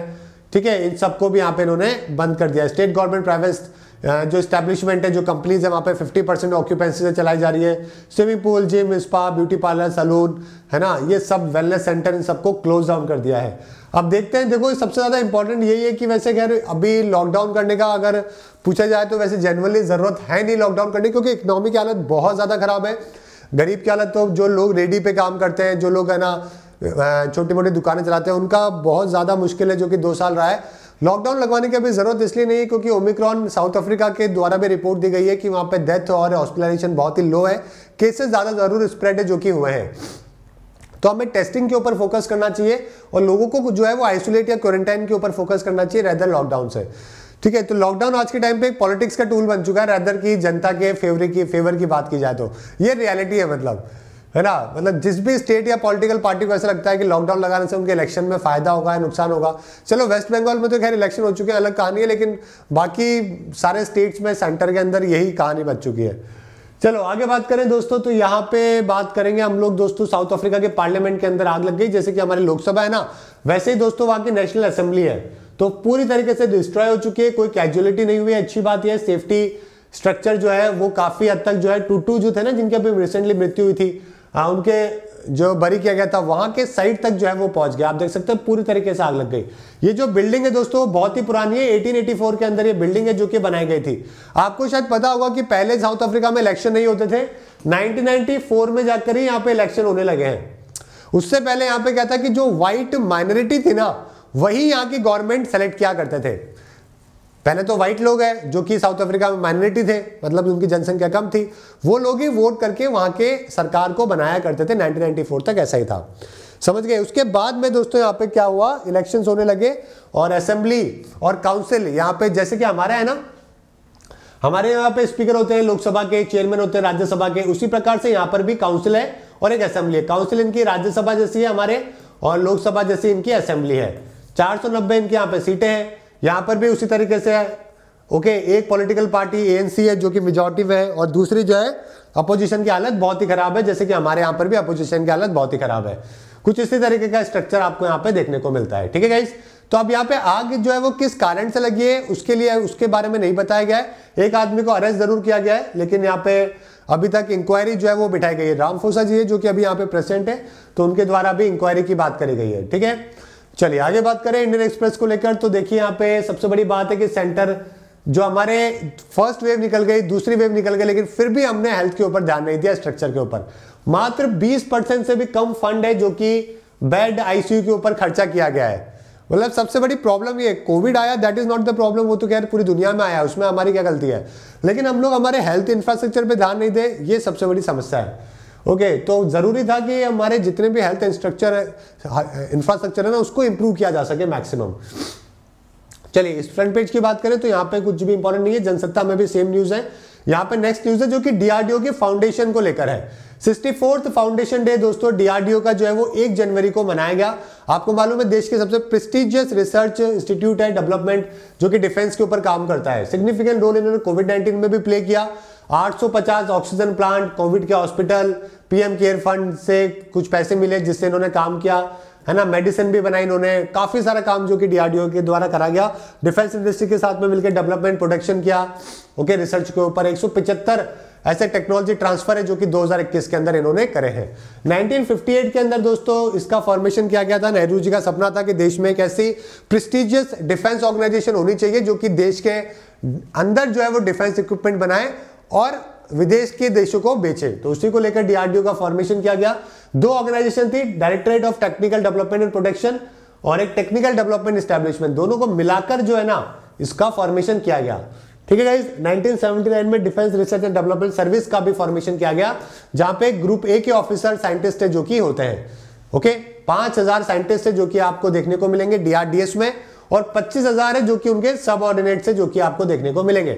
Speaker 1: ठीक है इन सबको भी यहाँ पे इन्होंने बंद कर दिया स्टेट गवर्नमेंट प्राइवेट जो स्टैब्लिशमेंट है जो कंपनीज है वहाँ पे 50 परसेंट ऑक्यूपेंसी से चलाई जा रही है swimming pool gym spa beauty parlour salon है ना ये सब वेलनेस सेंटर इन सबको क्लोज डाउन कर दिया है अब देखते हैं देखो सबसे ज़्यादा इंपॉर्टेंट यही है कि वैसे खैर अभी लॉकडाउन करने का अगर पूछा जाए तो वैसे जनरली ज़रूरत है नहीं लॉकडाउन करने क्योंकि इकनॉमी की हालत बहुत ज़्यादा ख़राब है गरीब की हालत तो जो लोग रेडी पे काम करते हैं जो लोग है ना छोटी मोटी दुकानें चलाते हैं उनका बहुत ज़्यादा मुश्किल है जो कि दो साल रहा है लॉकडाउन लगवाने की अभी ज़रूरत इसलिए नहीं है क्योंकि ओमिक्रॉन साउथ अफ्रीका के द्वारा भी रिपोर्ट दी गई है कि वहाँ पर डेथ और हॉस्पिटलाइजेशन बहुत ही लो है केसेस ज़्यादा ज़रूर स्प्रेड है जो कि हुए हैं तो हमें टेस्टिंग के ऊपर फोकस करना चाहिए और लोगों को जो है वो आइसोलेट या क्वारंटाइन के ऊपर फोकस करना चाहिए रेदर लॉकडाउन से ठीक है तो लॉकडाउन आज के टाइम पे पॉलिटिक्स का टूल बन चुका है रेदर की जनता के फेवर की फेवर की बात की जाए तो ये रियलिटी है मतलब है ना मतलब जिस भी स्टेट या पॉलिटिकल पार्टी को ऐसा लगता है कि लॉकडाउन लगाने से उनके इलेक्शन में फायदा होगा या नुकसान होगा चलो वेस्ट बंगाल में तो खैर इलेक्शन हो चुके हैं अलग कहानी है लेकिन बाकी सारे स्टेट्स में सेंटर के अंदर यही कहानी बच चुकी है चलो आगे बात करें दोस्तों तो यहाँ पे बात करेंगे हम लोग दोस्तों साउथ अफ्रीका के पार्लियामेंट के अंदर आग लग गई जैसे कि हमारे लोकसभा है ना वैसे ही दोस्तों वहां की नेशनल असेंबली है तो पूरी तरीके से डिस्ट्रॉय हो चुकी है कोई कैजुअलिटी नहीं हुई है अच्छी बात यह सेफ्टी स्ट्रक्चर जो है वो काफी हद तक जो है टूटू जो थे ना जिनके अभी रिसेंटली मृत्यु हुई थी आ, उनके जो बरी किया गया था वहां के साइड तक जो है वो पहुंच गया आप देख सकते हैं पूरी तरीके से आग लग गई ये जो बिल्डिंग है दोस्तों बहुत ही पुरानी है 1884 के अंदर ये बिल्डिंग है जो कि बनाई गई थी आपको शायद पता होगा कि पहले साउथ अफ्रीका में इलेक्शन नहीं होते थे 1994 में जाकर ही यहाँ पे इलेक्शन होने लगे हैं उससे पहले यहाँ पे क्या था कि जो व्हाइट माइनॉरिटी थी ना वही यहाँ की गवर्नमेंट सेलेक्ट किया करते थे पहले तो वाइट लोग हैं जो कि साउथ अफ्रीका में माइनॉरिटी थे मतलब उनकी जनसंख्या कम थी वो लोग ही वोट करके वहां के सरकार को बनाया करते थे 1994 तक ऐसा ही था समझ गए उसके बाद में दोस्तों यहाँ पे क्या हुआ इलेक्शंस होने लगे और असेंबली और काउंसिल यहाँ पे जैसे कि हमारा है ना हमारे यहाँ पे स्पीकर होते हैं लोकसभा के चेयरमैन होते हैं राज्यसभा के उसी प्रकार से यहाँ पर भी काउंसिल है और एक असेंबली है काउंसिल इनकी राज्यसभा जैसी है हमारे और लोकसभा जैसी इनकी असेंबली है चार इनकी यहाँ पे सीटें हैं यहां पर भी उसी तरीके से है ओके एक पॉलिटिकल पार्टी एएनसी है जो कि में है और दूसरी जो है अपोजिशन की हालत बहुत ही खराब है जैसे कि हमारे यहाँ पर भी अपोजिशन की हालत बहुत ही खराब है कुछ इसी तरीके का स्ट्रक्चर आपको यहाँ पे देखने को मिलता है ठीक है गाइस तो अब यहाँ पे आग जो है वो किस कारण से लगी है उसके लिए उसके बारे में नहीं बताया गया है एक आदमी को अरेस्ट जरूर किया गया है लेकिन यहाँ पे अभी तक इंक्वायरी जो है वो बिठाई गई है रामफोसा जी है जो कि अभी यहाँ पे प्रेजेंट है तो उनके द्वारा भी इंक्वायरी की बात करी गई है ठीक है चलिए आगे बात करें इंडियन एक्सप्रेस को लेकर तो देखिए यहाँ पे सबसे बड़ी बात है कि सेंटर जो हमारे फर्स्ट वेव निकल गई दूसरी वेव निकल गई लेकिन फिर भी हमने हेल्थ के ऊपर ध्यान नहीं दिया स्ट्रक्चर के ऊपर मात्र 20 परसेंट से भी कम फंड है जो कि बेड आईसीयू के ऊपर खर्चा किया गया है मतलब सबसे बड़ी प्रॉब्लम ये कोविड आया that is not the problem वो तो क्या पूरी दुनिया में आया उसमें हमारी क्या गलती है लेकिन हम लोग हमारे हेल्थ इंफ्रास्ट्रक्चर पर ध्यान नहीं दे ये सबसे बड़ी समस्या है ओके okay, तो ज़रूरी था कि हमारे जितने भी हेल्थ इंस्ट्रक्चर इंफ्रास्ट्रक्चर है ना उसको इम्प्रूव किया जा सके मैक्सिमम चलिए इस फ्रंट पेज की बात करें तो यहाँ पे कुछ भी इंपॉर्टेंट नहीं है जनसत्ता में भी सेम न्यूज है यहां पे नेक्स्ट न्यूज है जो कि डीआरडीओ के फाउंडेशन को लेकर है सिक्सटी फोर्थ फाउंडेशन डे दोस्तों डीआरडीओ का जो है वो एक जनवरी को मनाया गया आपको मालूम है देश के सबसे प्रेस्टिजियस रिसर्च इंस्टीट्यूट है डेवलपमेंट जो कि डिफेंस के ऊपर काम करता है सिग्निफिकेंट रोल इन्होंने कोविड नाइन्टीन में भी प्ले किया 850 ऑक्सीजन प्लांट कोविड के हॉस्पिटल पीएम केयर फंड से कुछ पैसे मिले जिससे इन्होंने काम किया है ना मेडिसिन भी बनाई इन्होंने काफ़ी सारा काम जो कि डीआरडीओ के द्वारा करा गया डिफेंस इंडस्ट्री के साथ में मिलकर डेवलपमेंट प्रोडक्शन किया ओके रिसर्च के ऊपर एक ऐसे टेक्नोलॉजी ट्रांसफर है जो कि 2021 के अंदर इन्होंने करे हैं 1958 के अंदर दोस्तों इसका फॉर्मेशन किया गया था नेहरू जी का सपना था कि देश में एक ऐसी प्रेस्टिजियस डिफेंस ऑर्गेनाइजेशन होनी चाहिए जो कि देश के अंदर जो है वो डिफेंस इक्विपमेंट बनाए और विदेश के देशों को बेचे तो उसी को लेकर डीआरडीओ का फॉर्मेशन किया गया दो ऑर्गेनाइजेशन थी directorate of technical development and protection और एक टेक्निकल डेवलपमेंट स्टैब्लिशमेंट दोनों को मिलाकर जो है ना इसका फॉर्मेशन किया गया ठीक है गाइज 1979 में defence research and development service का भी फॉर्मेशन किया गया जहां पे ग्रुप ए के ऑफिसर साइंटिस्ट है जो कि होते हैं ओके पांच हजार साइंटिस्ट है जो कि आपको देखने को मिलेंगे डीआरडीएस में और पच्चीस हजार है जो कि उनके सब ऑर्डिनेट से जो कि आपको देखने को मिलेंगे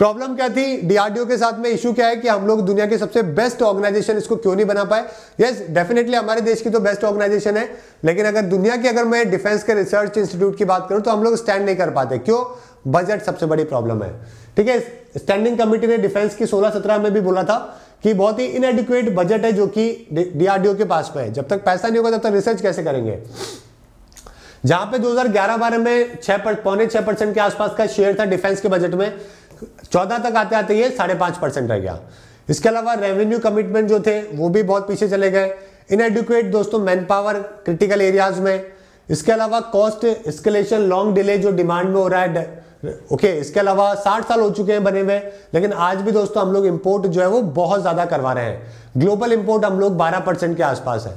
Speaker 1: प्रॉब्लम क्या थी डीआरडीओ के साथ में इशू क्या है कि हम लोग दुनिया के सबसे बेस्ट ऑर्गेनाइजेशन इसको क्यों नहीं बना पाए यस डेफिनेटली हमारे देश की तो बेस्ट ऑर्गेनाइजेशन है लेकिन अगर दुनिया की अगर मैं डिफेंस के रिसर्च इंस्टीट्यूट की बात करूं तो हम लोग स्टैंड नहीं कर पाते क्यों बजट सबसे बड़ी प्रॉब्लम है ठीक है स्टैंडिंग कमिटी ने डिफेंस की सोलह सत्रह में भी बोला था कि बहुत ही इनएडिक्वेट बजट है जो कि डीआरडीओ के पास में है जब तक पैसा नहीं होगा तब तक रिसर्च कैसे करेंगे जहां पे 2011 हजार में छह पौने छह परसेंट के आसपास का शेयर था डिफेंस के बजट में चौदह तक आते आते ये साढ़े पांच परसेंट रह गया इसके अलावा रेवेन्यू कमिटमेंट जो थे वो भी बहुत पीछे चले गए इनएडुकेट दोस्तों मैन पावर क्रिटिकल एरियाज में इसके अलावा कॉस्ट स्केलेशन लॉन्ग डिले जो डिमांड में हो रहा है ओके okay, इसके अलावा साठ साल हो चुके हैं बने हुए लेकिन आज भी दोस्तों हम लोग इंपोर्ट जो है वो बहुत ज़्यादा करवा रहे हैं ग्लोबल इंपोर्ट हम लोग 12 परसेंट के आसपास है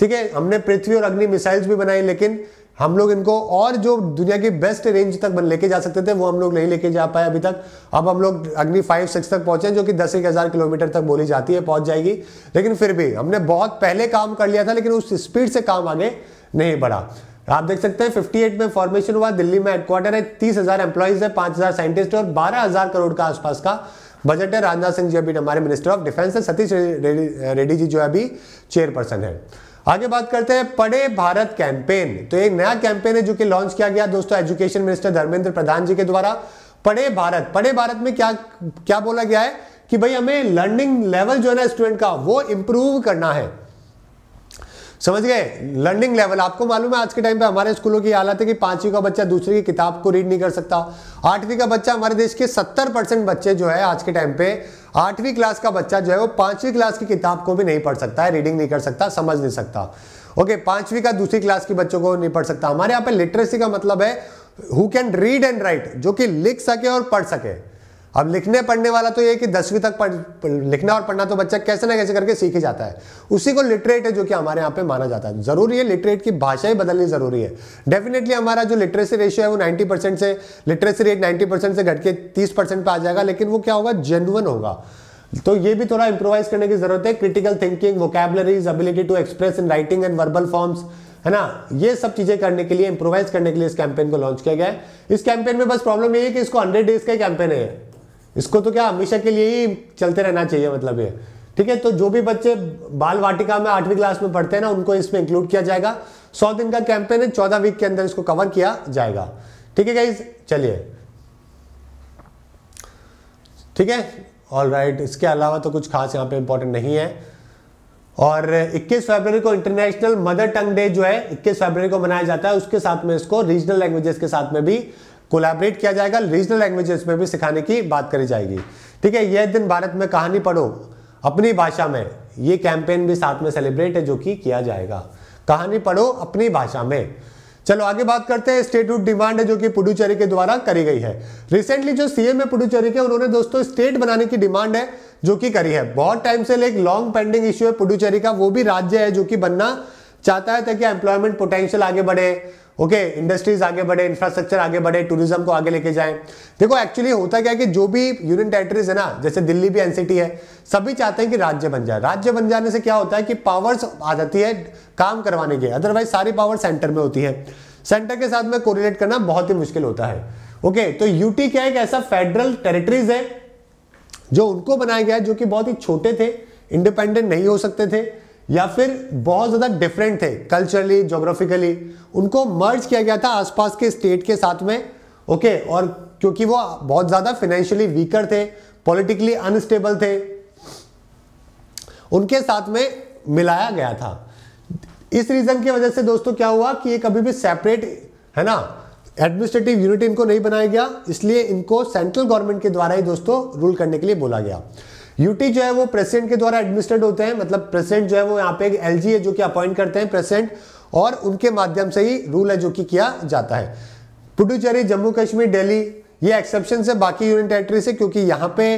Speaker 1: ठीक है हमने पृथ्वी और अग्नि मिसाइल्स भी बनाई लेकिन हम लोग इनको और जो दुनिया की बेस्ट रेंज तक लेके जा सकते थे वो हम लोग नहीं लेके जा पाए अभी तक अब हम लोग अग्नि फाइव सिक्स तक पहुंचे जो कि दस एक हज़ार किलोमीटर तक बोली जाती है पहुंच जाएगी लेकिन फिर भी हमने बहुत पहले काम कर लिया था लेकिन उस स्पीड से काम आगे नहीं बढ़ा आप देख सकते हैं 58 में फॉर्मेशन हुआ दिल्ली में हेडक्वार्टर है तीस हजार एम्प्लॉइज है पांच हजार साइंटिस्ट और बारह हजार करोड़ का आसपास का बजट है राजनाथ सिंह जी अभी हमारे मिनिस्टर ऑफ डिफेंस है सतीश रेड्डी जी जो अभी चेयरपर्सन है आगे बात करते हैं पढ़े भारत कैंपेन तो एक नया कैंपेन है जो कि लॉन्च किया गया दोस्तों एजुकेशन मिनिस्टर धर्मेंद्र प्रधान जी के द्वारा पढ़े भारत पढ़े भारत में क्या क्या बोला गया है कि भाई हमें लर्निंग लेवल जो है ना स्टूडेंट का वो इंप्रूव करना है समझ गए लर्निंग लेवल आपको मालूम है आज के टाइम पे हमारे स्कूलों की हालत है कि पांचवी का बच्चा दूसरे की किताब को रीड नहीं कर सकता आठवीं का बच्चा हमारे देश के सत्तर परसेंट बच्चे जो है आज के टाइम पे आठवीं क्लास का बच्चा जो है वो पांचवी क्लास की किताब को भी नहीं पढ़ सकता है रीडिंग नहीं कर सकता समझ नहीं सकता ओके पांचवी का दूसरी क्लास के बच्चों को नहीं पढ़ सकता हमारे यहाँ पे लिटरेसी का मतलब है who can read and write जो कि लिख सके और पढ़ सके अब लिखने पढ़ने वाला तो ये कि दसवीं तक पढ़ लिखना और पढ़ना तो बच्चा कैसे ना कैसे करके सीख ही जाता है उसी को लिटरेट है जो कि हमारे यहाँ पे माना जाता है ज़रूरी है लिटरेट की भाषा ही बदलनी ज़रूरी है डेफिनेटली हमारा जो लिटरेसी रेशियो है वो 90 परसेंट से लिटरेसी रेट 90 परसेंट से घट के 30 परसेंट पर आ जाएगा लेकिन वो क्या होगा जेनुअन होगा तो ये भी थोड़ा इंप्रोवाइज करने की जरूरत है critical thinking vocabularies ability to express in writing and verbal forms है ना ये सब चीजें करने के लिए इंप्रोवाइज करने के लिए इस कैंपेन को लॉन्च किया गया है इस कैंपेन में बस प्रॉब्लम ये है कि इसको हंड्रेड डेज का कैंपेन है इसको तो क्या हमेशा के लिए ही चलते रहना चाहिए मतलब ये ठीक है तो जो भी बच्चे बाल वाटिका में आठवीं क्लास में पढ़ते हैं ना उनको इसमें इंक्लूड किया जाएगा सौ दिन का कैंपेन है चौदह वीक के अंदर इसको कवर किया जाएगा ठीक है चलिए ठीक है ऑल राइट इसके अलावा तो कुछ खास यहाँ पे इंपॉर्टेंट नहीं है और 21 फरवरी को इंटरनेशनल मदर टंग डे जो है 21 फरवरी को मनाया जाता है उसके साथ में इसको रीजनल लैंग्वेजेस के साथ में भी कोलैबोरेट किया जाएगा रीजनल लैंग्वेजेस में भी सिखाने की बात करी जाएगी ठीक है यह दिन भारत में कहानी पढ़ो अपनी भाषा में ये कैंपेन भी साथ में सेलिब्रेट है जो कि किया जाएगा कहानी पढ़ो अपनी भाषा में चलो आगे बात करते हैं स्टेट स्टेटहुड डिमांड है जो कि पुडुचेरी के द्वारा करी गई है रिसेंटली जो सीएम है पुडुचेरी के उन्होंने दोस्तों स्टेट बनाने की डिमांड है जो कि करी है बहुत टाइम से एक लॉन्ग पेंडिंग इश्यू है पुडुचेरी का वो भी राज्य है जो कि बनना चाहता है ताकि एम्प्लॉयमेंट पोटेंशियल आगे बढ़े ओके okay, इंडस्ट्रीज आगे बढ़े इंफ्रास्ट्रक्चर आगे बढ़े टूरिज्म को आगे लेके जाए देखो एक्चुअली होता क्या है कि जो भी यूनियन टेरिटरीज है ना जैसे दिल्ली भी एनसीटी है सभी चाहते हैं कि राज्य बन जाए राज्य बन जाने से क्या होता है कि पावर्स आ जाती है काम करवाने के अदरवाइज सारी पावर सेंटर में होती है सेंटर के साथ में कोरिलेट करना बहुत ही मुश्किल होता है ओके okay, तो यूटी क्या है एक ऐसा फेडरल टेरिटरीज है जो उनको बनाया गया है जो कि बहुत ही छोटे थे इंडिपेंडेंट नहीं हो सकते थे या फिर बहुत ज़्यादा डिफरेंट थे कल्चरली जोग्राफिकली उनको मर्ज किया गया था आसपास के स्टेट के साथ में ओके okay, और क्योंकि वो बहुत ज़्यादा फाइनेंशियली वीकर थे पॉलिटिकली अनस्टेबल थे उनके साथ में मिलाया गया था इस रीज़न की वजह से दोस्तों क्या हुआ कि ये कभी भी सेपरेट है ना एडमिनिस्ट्रेटिव यूनिट इनको नहीं बनाया गया इसलिए इनको सेंट्रल गवर्नमेंट के द्वारा ही दोस्तों रूल करने के लिए बोला गया यूटी जो है वो प्रेसिडेंट के द्वारा एडमिनिस्ट्रेड होते हैं मतलब प्रेसिडेंट जो है वो यहाँ पे एल जी है जो कि अपॉइंट करते हैं प्रेसिडेंट और उनके माध्यम से ही रूल है जो कि किया जाता है पुडुचेरी जम्मू कश्मीर दिल्ली ये एक्सेप्शन से बाकी यूनियन टेरेटरी से क्योंकि यहाँ पे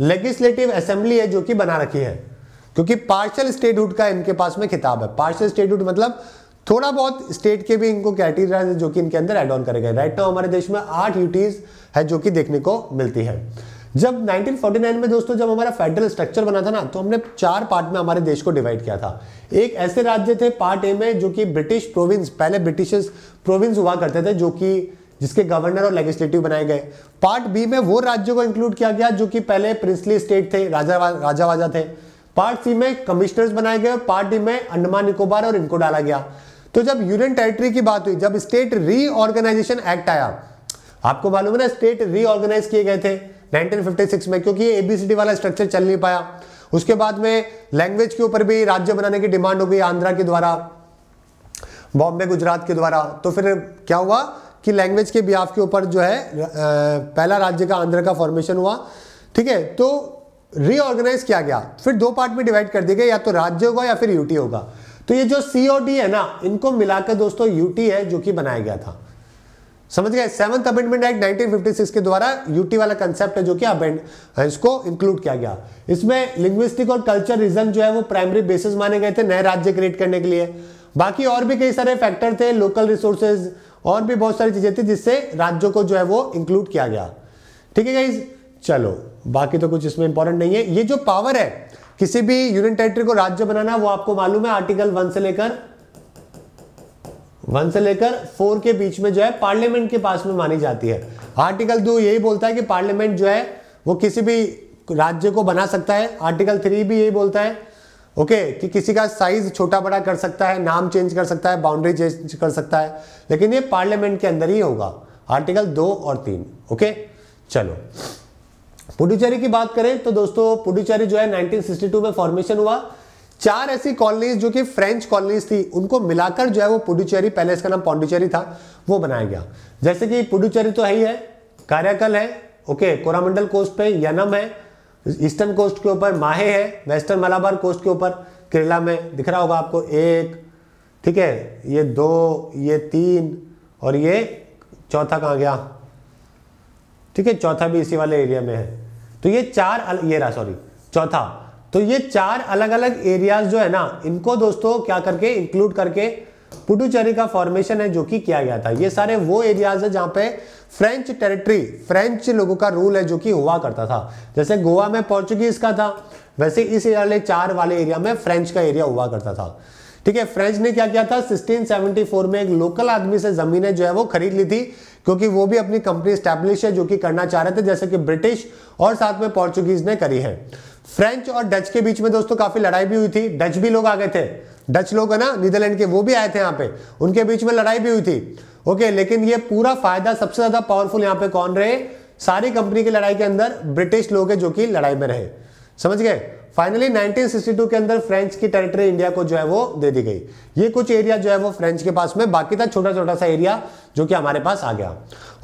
Speaker 1: लेजिस्लेटिव असेंबली है जो कि बना रखी है क्योंकि पार्शल स्टेटहुड का इनके पास में खिताब है पार्शल स्टेटहुड मतलब थोड़ा बहुत स्टेट के भी इनको क्राइटेरिया जो कि इनके अंदर एड ऑन करे गए राइट नाउ हमारे देश में आठ यूटीज है जो कि देखने को मिलती है जब 1949 में दोस्तों जब हमारा फेडरल स्ट्रक्चर बना था ना तो हमने चार पार्ट में हमारे देश को डिवाइड किया था एक ऐसे राज्य थे पार्ट ए में जो कि ब्रिटिश प्रोविंस पहले ब्रिटिश प्रोविंस हुआ करते थे जो कि जिसके गवर्नर और लेजिस्लेटिव बनाए गए पार्ट बी में वो राज्यों को इंक्लूड किया गया जो कि पहले प्रिंसली स्टेट थे राजा राजा वाजा थे पार्ट सी में कमिश्नर्स बनाए गए पार्ट डी में अंडमान निकोबार और इनको डाला गया तो जब यूनियन टेरिटरी की बात हुई जब स्टेट रीऑर्गेनाइजेशन एक्ट आया आपको मालूम है ना स्टेट रीऑर्गेनाइज किए गए थे 1956 में क्योंकि ये एबीसीडी वाला स्ट्रक्चर चल नहीं पाया उसके बाद में लैंग्वेज के ऊपर भी राज्य बनाने की डिमांड हो गई आंध्रा के द्वारा बॉम्बे गुजरात के द्वारा तो फिर क्या हुआ कि लैंग्वेज के बिहाफ के ऊपर जो है पहला राज्य का आंध्र का फॉर्मेशन हुआ ठीक है तो रीऑर्गेनाइज किया गया फिर दो पार्ट में डिवाइड कर दिया गया या तो राज्य होगा या फिर यूटी होगा तो ये जो सीओडी है ना इनको मिलाकर दोस्तों यूटी है जो कि बनाया गया था समझ गए सेवंथ अमेंडमेंट एक्ट 1956 के द्वारा यूटी वाला कंसेप्ट है जो कि अबेंड इसको इंक्लूड किया गया इसमें लिंग्विस्टिक और कल्चर रीजन जो है वो प्राइमरी बेसिस माने गए थे नए राज्य क्रिएट करने के लिए बाकी और भी कई सारे फैक्टर थे लोकल रिसोर्सेज और भी बहुत सारी चीजें थी जिससे राज्यों को जो है वो इंक्लूड किया गया ठीक है गाइज चलो बाकी तो कुछ इसमें इंपॉर्टेंट नहीं है ये जो पावर है किसी भी यूनियन टेरिटरी को राज्य बनाना वो आपको मालूम है आर्टिकल वन से लेकर वन से लेकर फोर के बीच में जो है पार्लियामेंट के पास में मानी जाती है आर्टिकल टू यही बोलता है कि पार्लियामेंट जो है वो किसी भी राज्य को बना सकता है आर्टिकल थ्री भी यही बोलता है ओके कि किसी का साइज छोटा बड़ा कर सकता है नाम चेंज कर सकता है बाउंड्री चेंज कर सकता है लेकिन ये पार्लियामेंट के अंदर ही होगा आर्टिकल दो और तीन ओके चलो पुडुचेरी की बात करें तो दोस्तों पुडुचेरी जो है 1962 में फॉर्मेशन हुआ चार ऐसी कॉलोनीज जो कि फ्रेंच कॉलोनीज थी उनको मिलाकर जो है वो पुडुचेरी पहले इसका नाम पौंडुचेरी था वो बनाया गया जैसे कि पुडुचेरी तो है ही है कार्याकल है ओके कोरामंडल कोस्ट पे यनम है ईस्टर्न कोस्ट के ऊपर माहे है वेस्टर्न मलाबार कोस्ट के ऊपर केरला में दिख रहा होगा आपको एक ठीक है ये दो ये तीन और ये चौथा कहाँ गया ठीक है चौथा भी इसी वाले एरिया में है तो ये चार ये रहा सॉरी चौथा तो ये चार अलग अलग एरियाज जो है ना इनको दोस्तों क्या करके इंक्लूड करके पुडुचेरी का फॉर्मेशन है जो कि किया गया था ये सारे वो एरियाज है जहां पे फ्रेंच टेरिटरी फ्रेंच लोगों का रूल है जो कि हुआ करता था जैसे गोवा में पोर्चुगीज का था वैसे इस एरिया वाले चार वाले एरिया में फ्रेंच का एरिया हुआ करता था ठीक है फ्रेंच ने क्या किया था 1674 में एक लोकल आदमी से जमीनें जो है वो खरीद ली थी क्योंकि वो भी अपनी कंपनी स्टैब्लिश है जो कि करना चाह रहे थे जैसे कि ब्रिटिश और साथ में पोर्चुगीज ने करी है फ्रेंच और डच के बीच में दोस्तों काफी लड़ाई भी हुई थी डच भी लोग आ गए थे डच लोग है ना नीदरलैंड के वो भी आए थे यहाँ पे उनके बीच में लड़ाई भी हुई थी ओके लेकिन ये पूरा फायदा सबसे ज्यादा पावरफुल यहाँ पे कौन रहे सारी कंपनी की लड़ाई के अंदर ब्रिटिश लोग है जो कि लड़ाई में रहे समझ गए फाइनली 1962 के अंदर फ्रेंच की टेरिटरी इंडिया को जो है वो दे दी गई ये कुछ एरिया जो है वो फ्रेंच के पास में बाकी था छोटा छोटा सा एरिया जो कि हमारे पास आ गया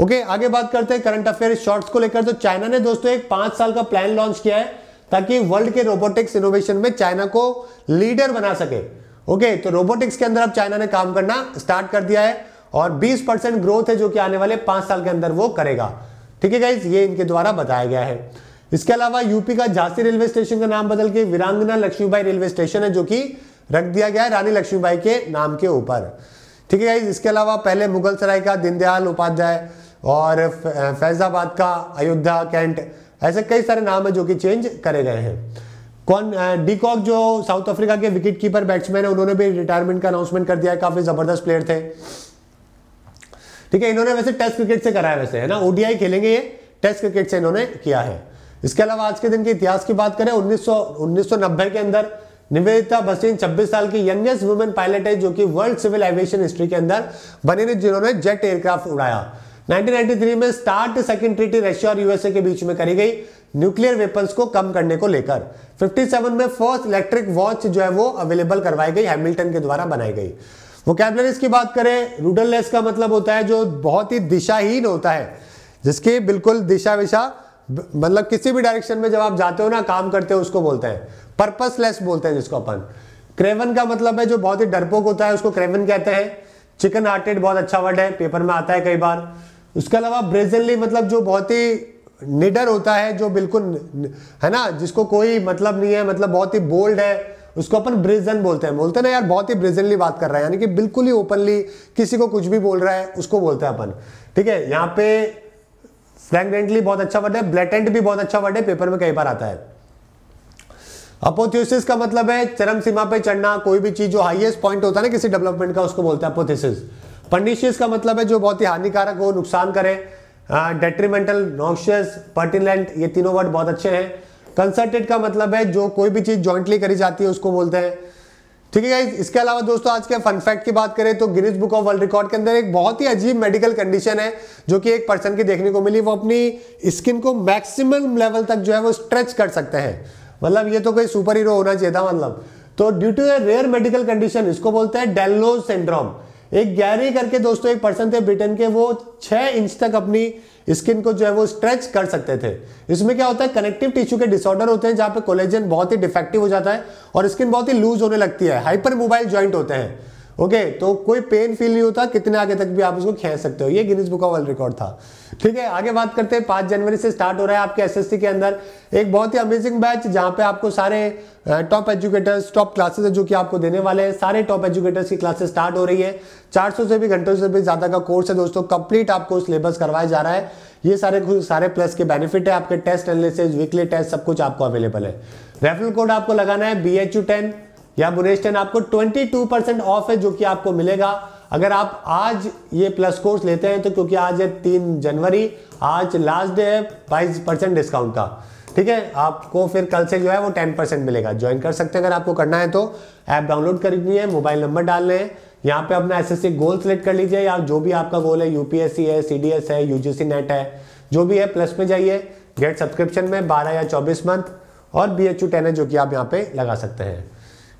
Speaker 1: ओके आगे बात करते हैं करंट अफेयर शॉर्ट्स को लेकर तो चाइना ने दोस्तों एक पांच साल का प्लान लॉन्च किया है ताकि वर्ल्ड के रोबोटिक्स इनोवेशन में चाइना को लीडर बना सके ओके तो रोबोटिक्स के अंदर अब चाइना ने काम करना स्टार्ट कर दिया है और 20 परसेंट ग्रोथ है जो कि आने वाले पांच साल के अंदर वो करेगा ठीक है ये इनके द्वारा बताया गया है इसके अलावा यूपी का झांसी रेलवे स्टेशन का नाम बदल के वीरांगना लक्ष्मीबाई रेलवे स्टेशन है जो कि रख दिया गया है रानी लक्ष्मीबाई के नाम के ऊपर ठीक है इसके अलावा पहले मुगल सराय का दीनदयाल उपाध्याय और फैजाबाद का अयोध्या कैंट ऐसे कई सारे नाम है जो कि चेंज करे गए हैं कौन डीकॉक जो साउथ अफ्रीका के विकेट कीपर बैट्समैन है उन्होंने भी रिटायरमेंट का अनाउंसमेंट कर दिया है काफी जबरदस्त प्लेयर थे ठीक है इन्होंने वैसे टेस्ट क्रिकेट से कराया वैसे है ना ओडीआई खेलेंगे ये टेस्ट क्रिकेट से इन्होंने किया है इसके अलावा आज के दिन के इतिहास की बात करें उन्नीस 1990 के अंदर निवेदिता भसीन 26 साल की यंगेस्ट वुमेन पायलट है जो कि वर्ल्ड सिविल एविएशन हिस्ट्री के अंदर बनी रही जिन्होंने जेट एयरक्राफ्ट उड़ाया 1993 में स्टार्ट सेकेंड ट्रीटी रशिया और यूएसए के बीच में करी गई न्यूक्लियर वेपन्स को कम करने को लेकर 57 में फर्स्ट इलेक्ट्रिक वॉच जो है वो अवेलेबल करवाई गई हैमिल्टन के द्वारा बनाई गई वोकेबलरीज की बात करें रूडलनेस का मतलब होता है जो बहुत ही दिशाहीन होता है जिसकी बिल्कुल दिशा विशा मतलब किसी भी डायरेक्शन में जब आप जाते हो ना काम करते हो उसको बोलते हैं पर्पसलेस बोलते हैं जिसको अपन क्रेवन का मतलब है जो बहुत ही डरपोक होता है उसको क्रेवन कहते हैं चिकन हार्टेड बहुत अच्छा वर्ड है पेपर में आता है कई बार उसके अलावा ब्रेजनली मतलब जो बहुत ही निडर होता है जो बिल्कुल है ना जिसको कोई मतलब नहीं है मतलब बहुत ही बोल्ड है उसको अपन ब्रिजन बोलते हैं बोलते हैं ना यार बहुत ही ब्रिजनली बात कर रहा है यानी कि बिल्कुल ही ओपनली किसी को कुछ भी बोल रहा है उसको बोलते हैं अपन ठीक है यहाँ पे फ्लैग्रेंटली बहुत अच्छा वर्ड है ब्लेटेंट भी बहुत अच्छा वर्ड है पेपर में कई बार आता है अपोथियोसिस का मतलब है चरम सीमा पे चढ़ना कोई भी चीज जो हाईएस्ट पॉइंट होता है ना किसी डेवलपमेंट का उसको बोलते हैं अपोथियोसिस पंडिशियस का मतलब है जो बहुत ही हानिकारक हो नुकसान करे डेट्रीमेंटल नॉक्शियस पर्टिलेंट ये तीनों वर्ड बहुत अच्छे हैं कंसर्टेड का मतलब है जो कोई भी चीज़ ज्वाइंटली करी जाती है उसको बोलते हैं ठीक है इसके अलावा दोस्तों आज के फन फैक्ट की बात करें तो Guinness book of world record के अंदर एक बहुत ही अजीब मेडिकल कंडीशन है जो कि एक पर्सन की देखने को मिली वो अपनी स्किन को मैक्सिमम लेवल तक जो है वो स्ट्रेच कर सकते हैं मतलब ये तो कोई सुपर हीरो होना चाहिए था मतलब तो due to a rare medical condition इसको बोलते हैं डेल्लो सिंड्रोम एक गैरी करके दोस्तों एक पर्सन थे ब्रिटेन के वो छह इंच तक अपनी स्किन को जो है वो स्ट्रेच कर सकते थे इसमें क्या होता है कनेक्टिव टिश्यू के डिसऑर्डर होते हैं जहां पे कोलेजन बहुत ही डिफेक्टिव हो जाता है और स्किन बहुत ही लूज होने लगती है हाइपर मोबाइल ज्वाइंट होते हैं ओके okay, तो कोई पेन फील नहीं होता कितने आगे तक भी आप उसको खेल सकते हो ये Guinness book of world record था ठीक है आगे बात करते हैं पांच जनवरी से स्टार्ट हो रहा है आपके एसएससी के अंदर एक बहुत ही अमेजिंग बैच जहां पे आपको सारे टॉप एजुकेटर्स टॉप क्लासेस जो कि आपको देने वाले हैं सारे टॉप एजुकेटर्स की क्लासेस स्टार्ट हो रही है 400 से भी घंटों से भी ज़्यादा का कोर्स है दोस्तों कंप्लीट आपको सिलेबस करवाया जा रहा है ये सारे सारे प्लस के बेनिफिट है आपके टेस्ट एनालिसिस वीकली टेस्ट सब कुछ आपको अवेलेबल है रेफरल कोड आपको लगाना है बी एच यू टेन या बुनेश टेन आपको 22 परसेंट ऑफ है जो कि आपको मिलेगा अगर आप आज ये प्लस कोर्स लेते हैं तो क्योंकि आज है तीन जनवरी आज लास्ट डे है बाईस परसेंट डिस्काउंट का ठीक है आपको फिर कल से जो है वो टेन परसेंट मिलेगा ज्वाइन कर सकते हैं अगर आपको करना है तो ऐप डाउनलोड करनी है मोबाइल नंबर डालने हैं यहाँ पे अपना एस गोल सेलेक्ट कर लीजिए या जो भी आपका गोल है यूपीएससी है सी है यूजीसी नेट है जो भी है प्लस में जाइए गेट सब्सक्रिप्शन में बारह या चौबीस मंथ और बी एच है जो कि आप यहाँ पे लगा सकते हैं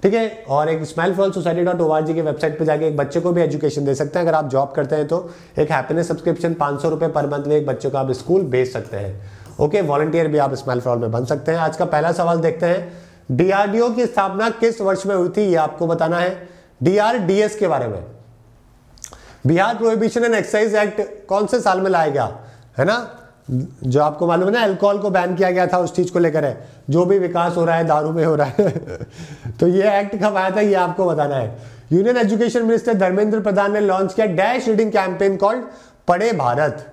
Speaker 1: ठीक है और एक smile fall society dot O R G के वेबसाइट पर जाके एक बच्चे को भी एजुकेशन दे सकते हैं अगर आप जॉब करते हैं तो एक हैप्पीनेस सब्सक्रिप्शन पाँच सौ रुपये पर मंथ में एक बच्चे को आप स्कूल भेज सकते हैं ओके वॉलंटियर भी आप स्माइल फॉल में बन सकते हैं आज का पहला सवाल देखते हैं डीआरडीओ की स्थापना किस वर्ष में हुई थी ये आपको बताना है डीआरडीएस के बारे में Bihar prohibition and excise act कौन से साल में लाया गया है ना जो आपको मालूम है ना अल्कोहल को बैन किया गया था उस चीज़ को लेकर है जो भी विकास हो रहा है दारू में हो रहा है तो ये एक्ट कब आया था ये आपको बताना है union education minister Dharmendra Pradhan ने लॉन्च किया डैश रीडिंग कैंपेन कॉल्ड पढ़े भारत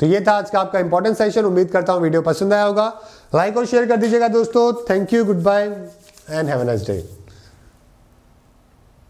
Speaker 1: तो ये था आज का आपका इंपॉर्टेंट सेशन उम्मीद करता हूं वीडियो पसंद आया होगा लाइक और शेयर कर दीजिएगा दोस्तों thank you goodbye and have a nice day